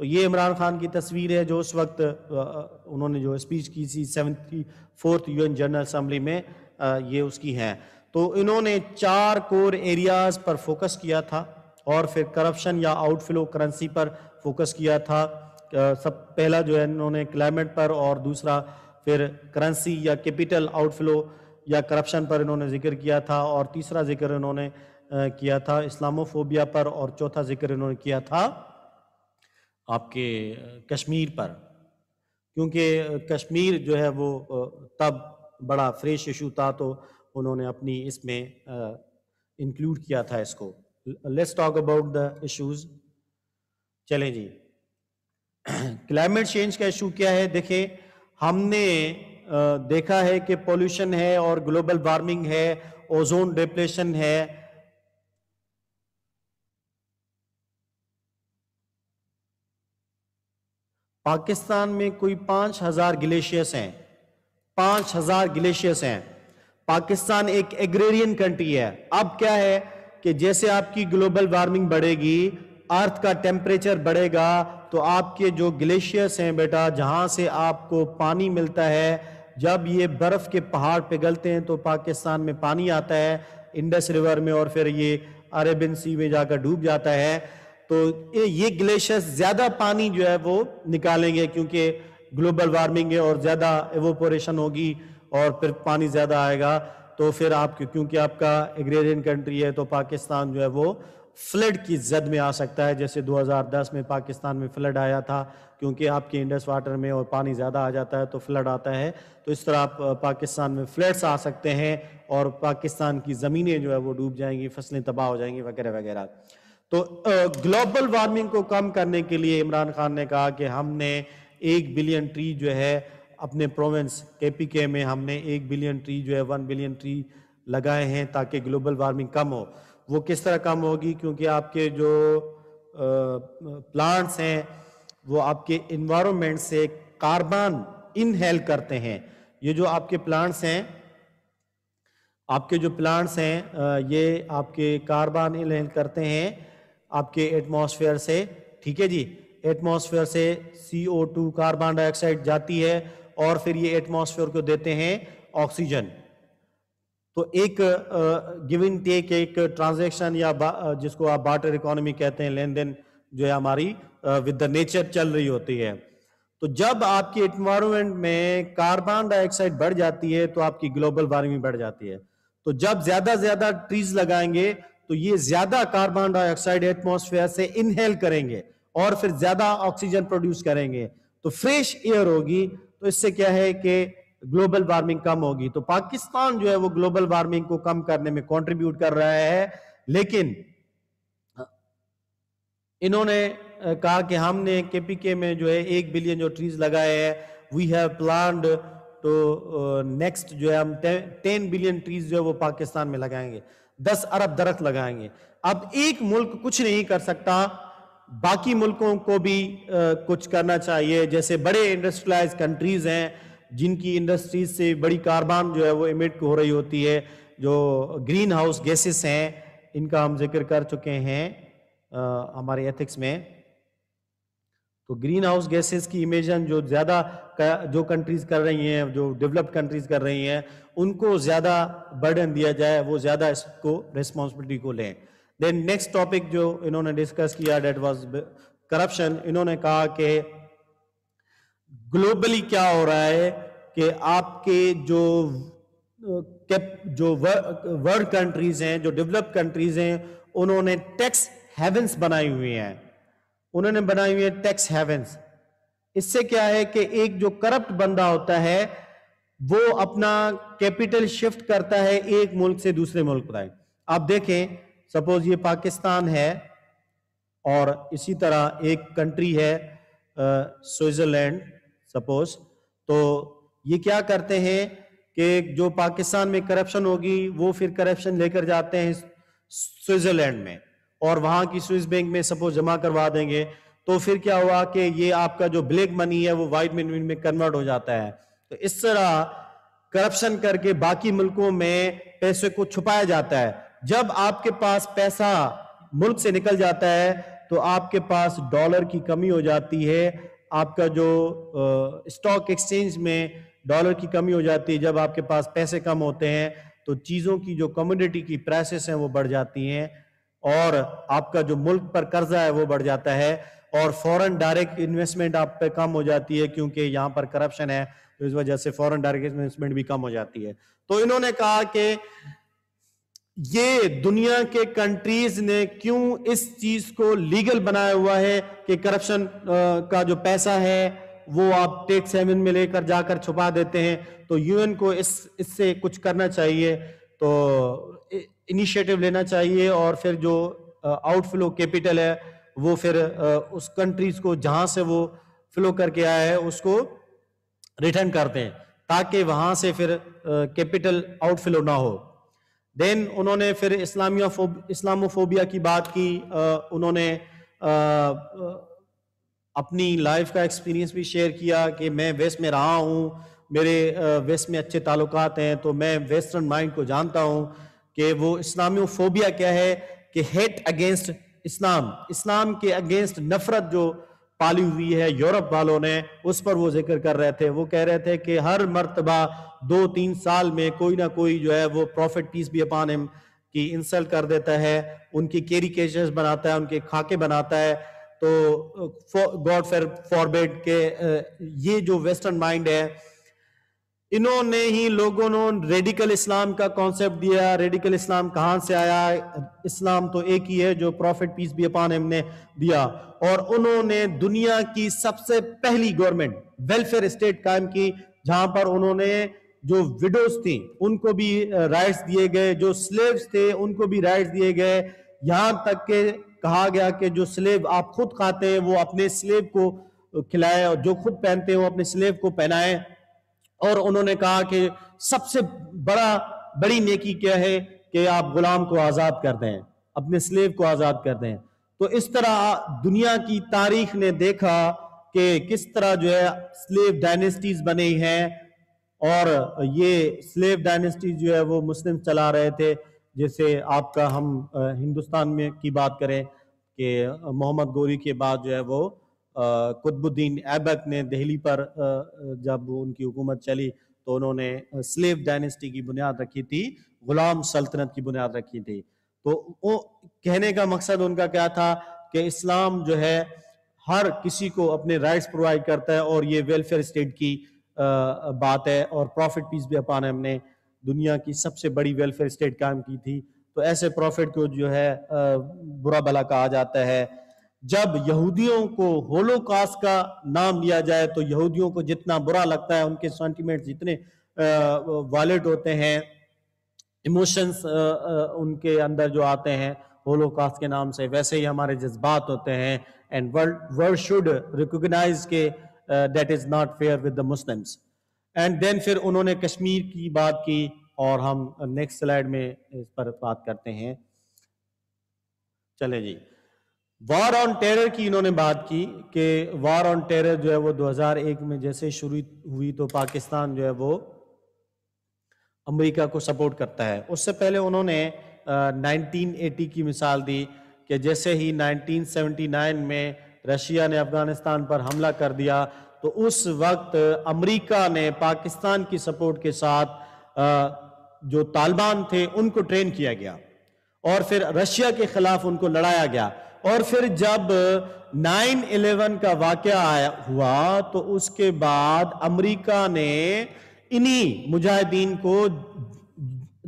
तो ये इमरान खान की तस्वीर है जो उस वक्त उन्होंने जो स्पीच की थी seventy fourth U general assembly में ये उसकी हैं तो इन्होंने चार कोर एरियाज पर फोकस किया था और फिर करप्शन या आउटफ्लो करेंसी पर फोकस किया था सब पहला जो है इन्होंने क्लाइमेट पर और दूसरा फिर करेंसी या कैपिटल आउटफ्लो या करप्शन पर इन्होंने जिक्र किया था और तीसरा जिक्र इन्होंने किया था इस्लामोफोबिया पर और चौथा जिक्र इन्होंने किया था आपके कश्मीर पर क्योंकि कश्मीर जो है वो तब बड़ा फ्रेश इशू था तो उन्होंने अपनी इसमें इंक्लूड किया था इसको let's talk about the issues चलें जी क्लाइमेट चेंज का इशू क्या है देखें हमने देखा है कि पोल्यूशन है और ग्लोबल वार्मिंग है ओजोन डिप्लेशन है पाकिस्तान में कोई पांच हजार ग्लेशियर्स हैं पांच हजार ग्लेशियर्स हैं पाकिस्तान एक एग्रेरियन कंट्री है अब क्या है कि जैसे आपकी ग्लोबल वार्मिंग बढ़ेगी अर्थ का टेम्परेचर बढ़ेगा तो आपके जो ग्लेशियर्स हैं बेटा जहां से आपको पानी मिलता है जब ये बर्फ के पहाड़ पिघलते हैं तो पाकिस्तान में पानी आता है इंडस रिवर में और फिर ये अरेबियन सी में जाकर डूब जाता है तो ये ग्लेशियर्स ज्यादा पानी जो है वो निकालेंगे क्योंकि ग्लोबल वार्मिंग है और ज्यादा एवोपोरेशन होगी और फिर पानी ज्यादा आएगा तो फिर आप क्योंकि आपका एग्रेरियन कंट्री है तो पाकिस्तान जो है वो फ्लड की जद में आ सकता है जैसे 2010 में पाकिस्तान में फ्लड आया था क्योंकि आपके इंडस वाटर में और पानी ज़्यादा आ जाता है तो फ्लड आता है तो इस तरह आप पाकिस्तान में फ्लड्स आ सकते हैं और पाकिस्तान की ज़मीनें जो है वो डूब जाएंगी फसलें तबाह हो जाएंगी वगैरह वगैरह तो ग्लोबल वार्मिंग को कम करने के लिए इमरान खान ने कहा कि हमने एक बिलियन ट्री जो है अपने प्रोविंस केपीके में हमने एक बिलियन ट्री जो है वन बिलियन ट्री लगाए हैं ताकि ग्लोबल वार्मिंग कम हो वो किस तरह कम होगी क्योंकि आपके जो प्लांट्स हैं वो आपके इन्वायरमेंट से कार्बन इनहेल करते हैं ये जो आपके प्लांट्स हैं आपके जो प्लांट्स हैं ये आपके कार्बन इनहेल करते हैं आपके एटमॉस्फेयर से ठीक है जी एटमॉस्फेयर से CO2 कार्बन डाइऑक्साइड जाती है और फिर ये एटमॉस्फेयर को देते हैं ऑक्सीजन तो एक गिव इन टेक एक ट्रांजेक्शन या जिसको आप बाटर इकोनॉमी कहते हैं लेन देन जो है हमारी विद द नेचर चल रही होती है तो जब आपकी एनवायरमेंट में कार्बन डाइऑक्साइड बढ़ जाती है तो आपकी ग्लोबल वार्मिंग बढ़ जाती है तो जब ज्यादा ज्यादा ट्रीज लगाएंगे तो ये ज्यादा कार्बन डाइऑक्साइड एटमोसफेयर से इनहेल करेंगे और फिर ज्यादा ऑक्सीजन प्रोड्यूस करेंगे तो फ्रेश एयर होगी तो इससे क्या है कि ग्लोबल वार्मिंग कम होगी तो पाकिस्तान जो है वो ग्लोबल वार्मिंग को कम करने में कंट्रीब्यूट कर रहा है लेकिन इन्होंने कहा कि हमने केपीके में जो है एक बिलियन जो ट्रीज लगाए हैं वी हैव प्लान तो नेक्स्ट जो है हम टेन बिलियन ट्रीज जो है वो पाकिस्तान में लगाएंगे दस अरब दरख्त लगाएंगे अब एक मुल्क कुछ नहीं कर सकता बाकी मुल्कों को भी आ, कुछ करना चाहिए जैसे बड़े इंडस्ट्रियलाइज कंट्रीज हैं जिनकी इंडस्ट्रीज से बड़ी कार्बन जो है वो इमिट हो रही होती है जो ग्रीन हाउस गैसेस हैं इनका हम जिक्र कर चुके हैं आ, हमारे एथिक्स में तो ग्रीन हाउस गैसेस की इमेजन जो ज़्यादा जो कंट्रीज कर रही हैं जो डेवलप्ड कंट्रीज कर रही हैं उनको ज़्यादा बर्डन दिया जाए वो ज़्यादा इसको रिस्पॉन्सिबिलिटी को लें देन नेक्स्ट टॉपिक जो इन्होंने डिस्कस किया डेट वॉज करप्शन इन्होंने कहा कि ग्लोबली क्या हो रहा है कि आपके जो जो वर्ल्ड कंट्रीज हैं जो डेवलप्ड कंट्रीज हैं उन्होंने टैक्स हैवेंस बनाई हुई हैं उन्होंने बनाई हुई है टैक्स हेवंस इससे क्या है कि एक जो करप्ट बंदा होता है वो अपना कैपिटल शिफ्ट करता है एक मुल्क से दूसरे मुल्क पर आप देखें सपोज ये पाकिस्तान है और इसी तरह एक कंट्री है स्विट्जरलैंड सपोज तो ये क्या करते हैं कि जो पाकिस्तान में करप्शन होगी वो फिर करप्शन लेकर जाते हैं स्विट्जरलैंड में और वहां की स्विस बैंक में सपोज जमा करवा देंगे तो फिर क्या हुआ कि ये आपका जो ब्लैक मनी है वो वाइट मनी में कन्वर्ट हो जाता है तो इस तरह करप्शन करके बाकी मुल्कों में पैसे को छुपाया जाता है जब आपके पास पैसा मुल्क से निकल जाता है तो आपके पास डॉलर की कमी हो जाती है आपका जो स्टॉक एक्सचेंज में डॉलर की कमी हो जाती है जब आपके पास पैसे कम होते हैं तो चीज़ों की जो कम्युनिटी की प्राइसेस हैं वो बढ़ जाती हैं और आपका जो मुल्क पर कर्जा है वो बढ़ जाता है और फॉरेन डायरेक्ट इन्वेस्टमेंट आप पे कम हो जाती है क्योंकि यहाँ पर करप्शन है तो इस वजह से फॉरेन डायरेक्ट इन्वेस्टमेंट भी कम हो जाती है तो इन्होंने कहा कि ये दुनिया के कंट्रीज ने क्यों इस चीज को लीगल बनाया हुआ है कि करप्शन का जो पैसा है वो आप टेक्स हेवन में लेकर जाकर छुपा देते हैं तो यूएन को इस इससे कुछ करना चाहिए तो इनिशिएटिव लेना चाहिए और फिर जो आउटफ्लो कैपिटल है वो फिर उस कंट्रीज को जहां से वो फ्लो करके आया है उसको रिटर्न करते हैं ताकि वहां से फिर कैपिटल आउटफ्लो ना हो देन उन्होंने फिर इस्लामिया इस्लामोफोबिया की बात की आ, उन्होंने आ, अपनी लाइफ का एक्सपीरियंस भी शेयर किया कि मैं वेस्ट में रहा हूँ मेरे वेस्ट में अच्छे ताल्लुकात हैं तो मैं वेस्टर्न माइंड को जानता हूँ कि वो फोबिया क्या है कि हेट अगेंस्ट इस्लाम इस्लाम के अगेंस्ट नफरत जो पाली हुई है यूरोप वालों ने उस पर वो जिक्र कर रहे थे वो कह रहे थे कि हर मरतबा दो तीन साल में कोई ना कोई जो है वो प्रॉफिट पीस भी अपान की इंसल्ट कर देता है उनकी केरी केशेस बनाता है उनके खाके बनाता है तो गॉड फॉर फॉरबेड के ये जो वेस्टर्न माइंड है इन्होंने ही लोगों ने रेडिकल इस्लाम का कॉन्सेप्ट दिया रेडिकल इस्लाम कहाँ से आया इस्लाम तो एक ही है जो प्रॉफिट पीस भी अपान ने दिया और उन्होंने दुनिया की सबसे पहली गवर्नमेंट वेलफेयर स्टेट कायम की जहां पर उन्होंने जो विडोज थी उनको भी राइट्स दिए गए जो स्लेव्स थे उनको भी राइट्स दिए गए यहां तक के कहा गया कि जो स्लेव आप खुद खाते हैं वो अपने स्लेव को खिलाएं और जो खुद पहनते हैं वो अपने स्लेव को पहनाएं और उन्होंने कहा कि सबसे बड़ा बड़ी नेकी क्या है कि आप गुलाम को आज़ाद कर दें अपने स्लेव को आज़ाद कर दें तो इस तरह दुनिया की तारीख ने देखा कि किस तरह जो है स्लेव डायनेस्टीज बनी हैं और ये स्लेव डायनेस्टीज जो है वो मुस्लिम चला रहे थे जैसे आपका हम हिंदुस्तान में की बात करें कि मोहम्मद गोरी के बाद जो है वो कुतबुद्दीन ऐबक ने दिल्ली पर जब उनकी हुकूमत चली तो उन्होंने स्लेव डायनेस्टी की बुनियाद रखी थी गुलाम सल्तनत की बुनियाद रखी थी तो वो कहने का मकसद उनका क्या था कि इस्लाम जो है हर किसी को अपने राइट्स प्रोवाइड करता है और ये वेलफेयर स्टेट की बात है और प्रॉफिट पीस भी अपान हमने दुनिया की सबसे बड़ी वेलफेयर स्टेट कायम की थी तो ऐसे प्रॉफिट को जो है बुरा भला कहा जाता है जब यहूदियों को होलोकास्ट का नाम लिया जाए तो यहूदियों को जितना बुरा लगता है उनके सेंटिमेंट जितने वॉलेट होते हैं इमोशंस उनके अंदर जो आते हैं होलोकास्ट के नाम से वैसे ही हमारे जज्बात होते हैं and world world should recognise के that is not fair with the Muslims and then फिर उन्होंने कश्मीर की बात की और हम नेक्स्ट स्लाइड में इस पर बात करते हैं चले जी वॉर ऑन टेरर की इन्होंने बात की कि वॉर ऑन टेरर जो है वो 2001 में जैसे शुरू हुई तो पाकिस्तान जो है वो अमेरिका को सपोर्ट करता है उससे पहले उन्होंने आ, 1980 की मिसाल दी कि जैसे ही 1979 में रशिया ने अफगानिस्तान पर हमला कर दिया तो उस वक्त अमेरिका ने पाकिस्तान की सपोर्ट के साथ जो तालिबान थे उनको ट्रेन किया गया और फिर रशिया के खिलाफ उनको लड़ाया गया और फिर जब 9/11 का वाक़ हुआ तो उसके बाद अमेरिका ने इन्हीं मुजाहिदीन को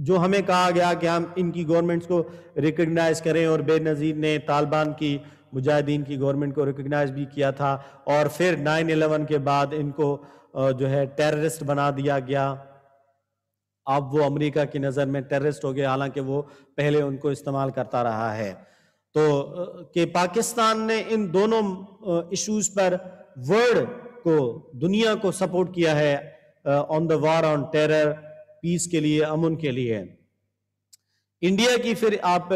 जो हमें कहा गया कि हम इनकी गवर्नमेंट्स को रिकग्नाइज करें और बेनज़ीर ने तालिबान की मुजाहिदीन की गवर्नमेंट को रिकग्नाइज भी किया था और फिर 9/11 के बाद इनको जो है टेररिस्ट बना दिया गया अब वो अमेरिका की नज़र में टेररिस्ट हो गए हालांकि वो पहले उनको इस्तेमाल करता रहा है तो कि पाकिस्तान ने इन दोनों इश्यूज पर वर्ल्ड को दुनिया को सपोर्ट किया है on the war on terror peace के लिए अमन के लिए इंडिया की फिर आप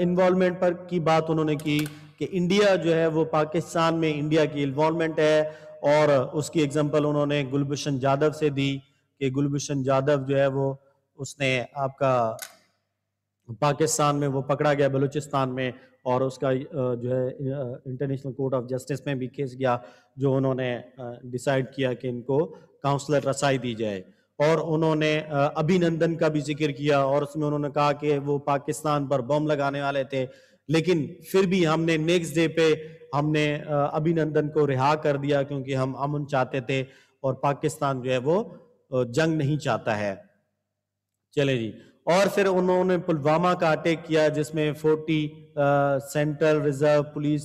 इन्वॉल्वमेंट पर की बात उन्होंने की कि इंडिया जो है वो पाकिस्तान में इंडिया की इन्वॉल्वमेंट है और उसकी एग्जांपल उन्होंने गुलभूषण जाधव से दी कि गुलभूषण जाधव जो है वो उसने आपका पाकिस्तान में वो पकड़ा गया बलूचिस्तान में और उसका जो है इंटरनेशनल कोर्ट ऑफ जस्टिस में भी केस गया जो उन्होंने डिसाइड किया कि इनको काउंसलर रसाई दी जाए और उन्होंने अभिनंदन का भी जिक्र किया और उसमें उन्होंने कहा कि वो पाकिस्तान पर बम लगाने वाले थे लेकिन फिर भी हमने नेक्स्ट डे पे हमने अभिनंदन को रिहा कर दिया क्योंकि हम अमन चाहते थे और पाकिस्तान जो है वो जंग नहीं चाहता है चले जी और फिर उन्होंने पुलवामा का अटैक किया जिसमें 40 सेंट्रल रिजर्व पुलिस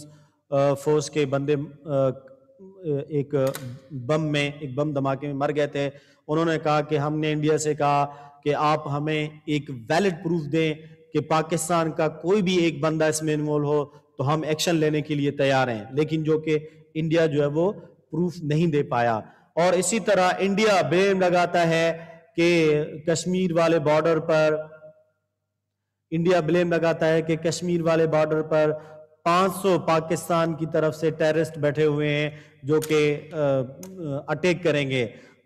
फोर्स के बंदे एक बम में एक बम धमाके में मर गए थे उन्होंने कहा कि हमने इंडिया से कहा कि आप हमें एक वैलिड प्रूफ दें कि पाकिस्तान का कोई भी एक बंदा इसमें इन्वॉल्व हो तो हम एक्शन लेने के लिए तैयार हैं लेकिन जो कि इंडिया जो है वो प्रूफ नहीं दे पाया और इसी तरह इंडिया ब्लेम लगाता है कि कश्मीर वाले बॉर्डर पर इंडिया ब्लेम लगाता है कि कश्मीर वाले बॉर्डर पर 500 पाकिस्तान की तरफ से टेररिस्ट बैठे हुए हैं जो कि अटैक करेंगे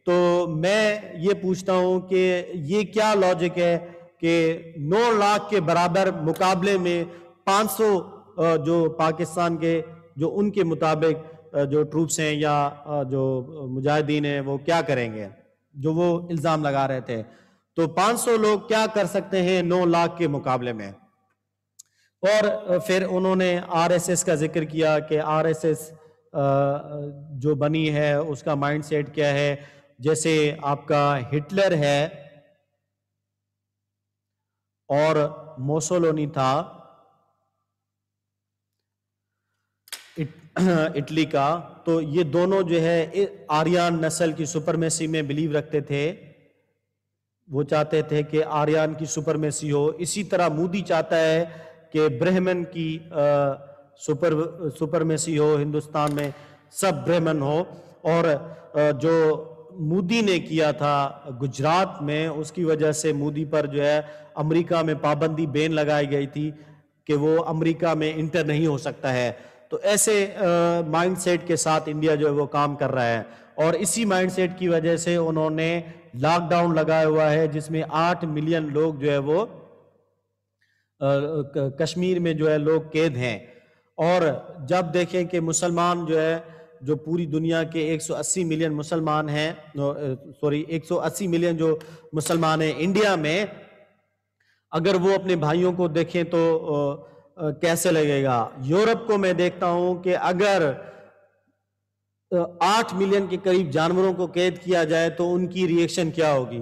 तो मैं ये पूछता हूँ कि ये क्या लॉजिक है कि 9 लाख के बराबर मुकाबले में 500 जो पाकिस्तान के जो उनके मुताबिक जो ट्रूप्स हैं या जो मुजाहिदीन हैं वो क्या करेंगे जो वो इल्जाम लगा रहे थे तो 500 लोग क्या कर सकते हैं नौ लाख के मुकाबले में और फिर उन्होंने आरएसएस का जिक्र किया कि आरएसएस जो बनी है उसका माइंडसेट क्या है जैसे आपका हिटलर है और मोसोलोनी था इट, इटली का तो ये दोनों जो है आर्यन नस्ल की सुपरमेसी में बिलीव रखते थे वो चाहते थे कि आर्यन की सुपरमेसी हो इसी तरह मोदी चाहता है कि ब्रह्मन की सुपर सुपरमेसी हो हिंदुस्तान में सब ब्रह्मन हो और जो मोदी ने किया था गुजरात में उसकी वजह से मोदी पर जो है अमेरिका में पाबंदी बेन लगाई गई थी कि वो अमेरिका में इंटर नहीं हो सकता है तो ऐसे माइंडसेट के साथ इंडिया जो है वो काम कर रहा है और इसी माइंडसेट की वजह से उन्होंने लॉकडाउन लगाया हुआ है जिसमें आठ मिलियन लोग जो है वो कश्मीर में जो है लोग कैद हैं और जब देखें कि मुसलमान जो है जो पूरी दुनिया के 180 मिलियन मुसलमान हैं सॉरी 180 मिलियन जो मुसलमान हैं इंडिया में अगर वो अपने भाइयों को देखें तो कैसे लगेगा यूरोप को मैं देखता हूं कि अगर आठ मिलियन के करीब जानवरों को कैद किया जाए तो उनकी रिएक्शन क्या होगी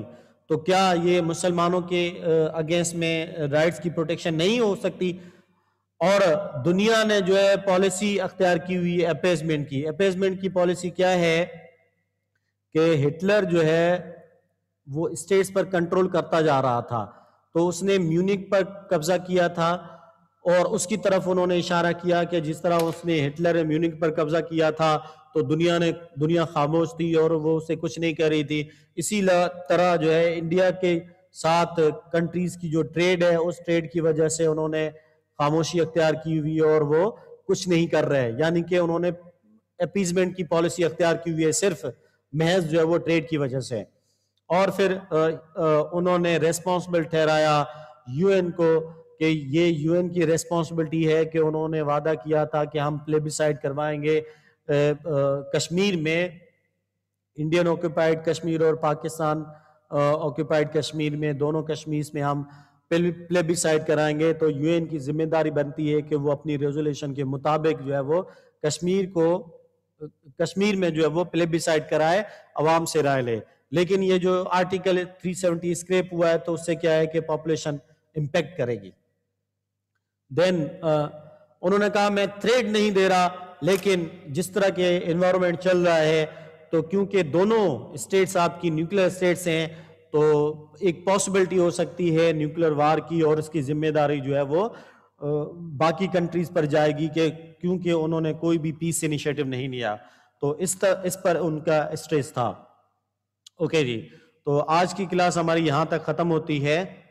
तो क्या ये मुसलमानों के अगेंस्ट में राइट्स की प्रोटेक्शन नहीं हो सकती और दुनिया ने जो है पॉलिसी अख्तियार की हुई है अपेजमेंट की अपेजमेंट की पॉलिसी क्या है कि हिटलर जो है वो स्टेट्स पर कंट्रोल करता जा रहा था तो उसने म्यूनिक पर कब्जा किया था और उसकी तरफ उन्होंने इशारा किया कि जिस तरह उसने हिटलर म्यूनिक पर कब्जा किया था तो दुनिया ने दुनिया खामोश थी और वो उसे कुछ नहीं कर रही थी इसी तरह जो है इंडिया के साथ कंट्रीज की जो ट्रेड है उस ट्रेड की वजह से उन्होंने खामोशी अख्तियार की हुई और वो कुछ नहीं कर रहे यानी कि उन्होंने अपीजमेंट की पॉलिसी अख्तियार की हुई है सिर्फ महज जो है वो ट्रेड की वजह से और फिर आ, आ, उन्होंने रेस्पॉन्सिबल ठहराया यूएन को कि ये यूएन की रेस्पॉन्सिबिलिटी है कि उन्होंने वादा किया था कि हम प्लेबिसाइड करवाएंगे कश्मीर में इंडियन ऑक्यूपाइड कश्मीर और पाकिस्तान ऑक्यूपाइड कश्मीर में दोनों कश्मीर में हम प्लेबिसाइड कराएंगे तो यूएन की जिम्मेदारी बनती है कि वो अपनी रेजोल्यूशन के मुताबिक जो है वो कश्मीर को कश्मीर में जो है वो प्लेबिसाइड कराए आवाम से राय ले लेकिन ये जो आर्टिकल 370 स्क्रेप हुआ है तो उससे क्या है कि पॉपुलेशन इम्पेक्ट करेगी देन uh, उन्होंने कहा मैं थ्रेड नहीं दे रहा लेकिन जिस तरह के एनवायरमेंट चल रहा है तो क्योंकि दोनों स्टेट्स आपकी न्यूक्लियर स्टेट्स हैं तो एक पॉसिबिलिटी हो सकती है न्यूक्लियर वार की और इसकी जिम्मेदारी जो है वो बाकी कंट्रीज पर जाएगी कि क्योंकि उन्होंने कोई भी पीस इनिशिएटिव नहीं लिया तो इस तर, इस पर उनका स्ट्रेस था ओके जी तो आज की क्लास हमारी यहाँ तक ख़त्म होती है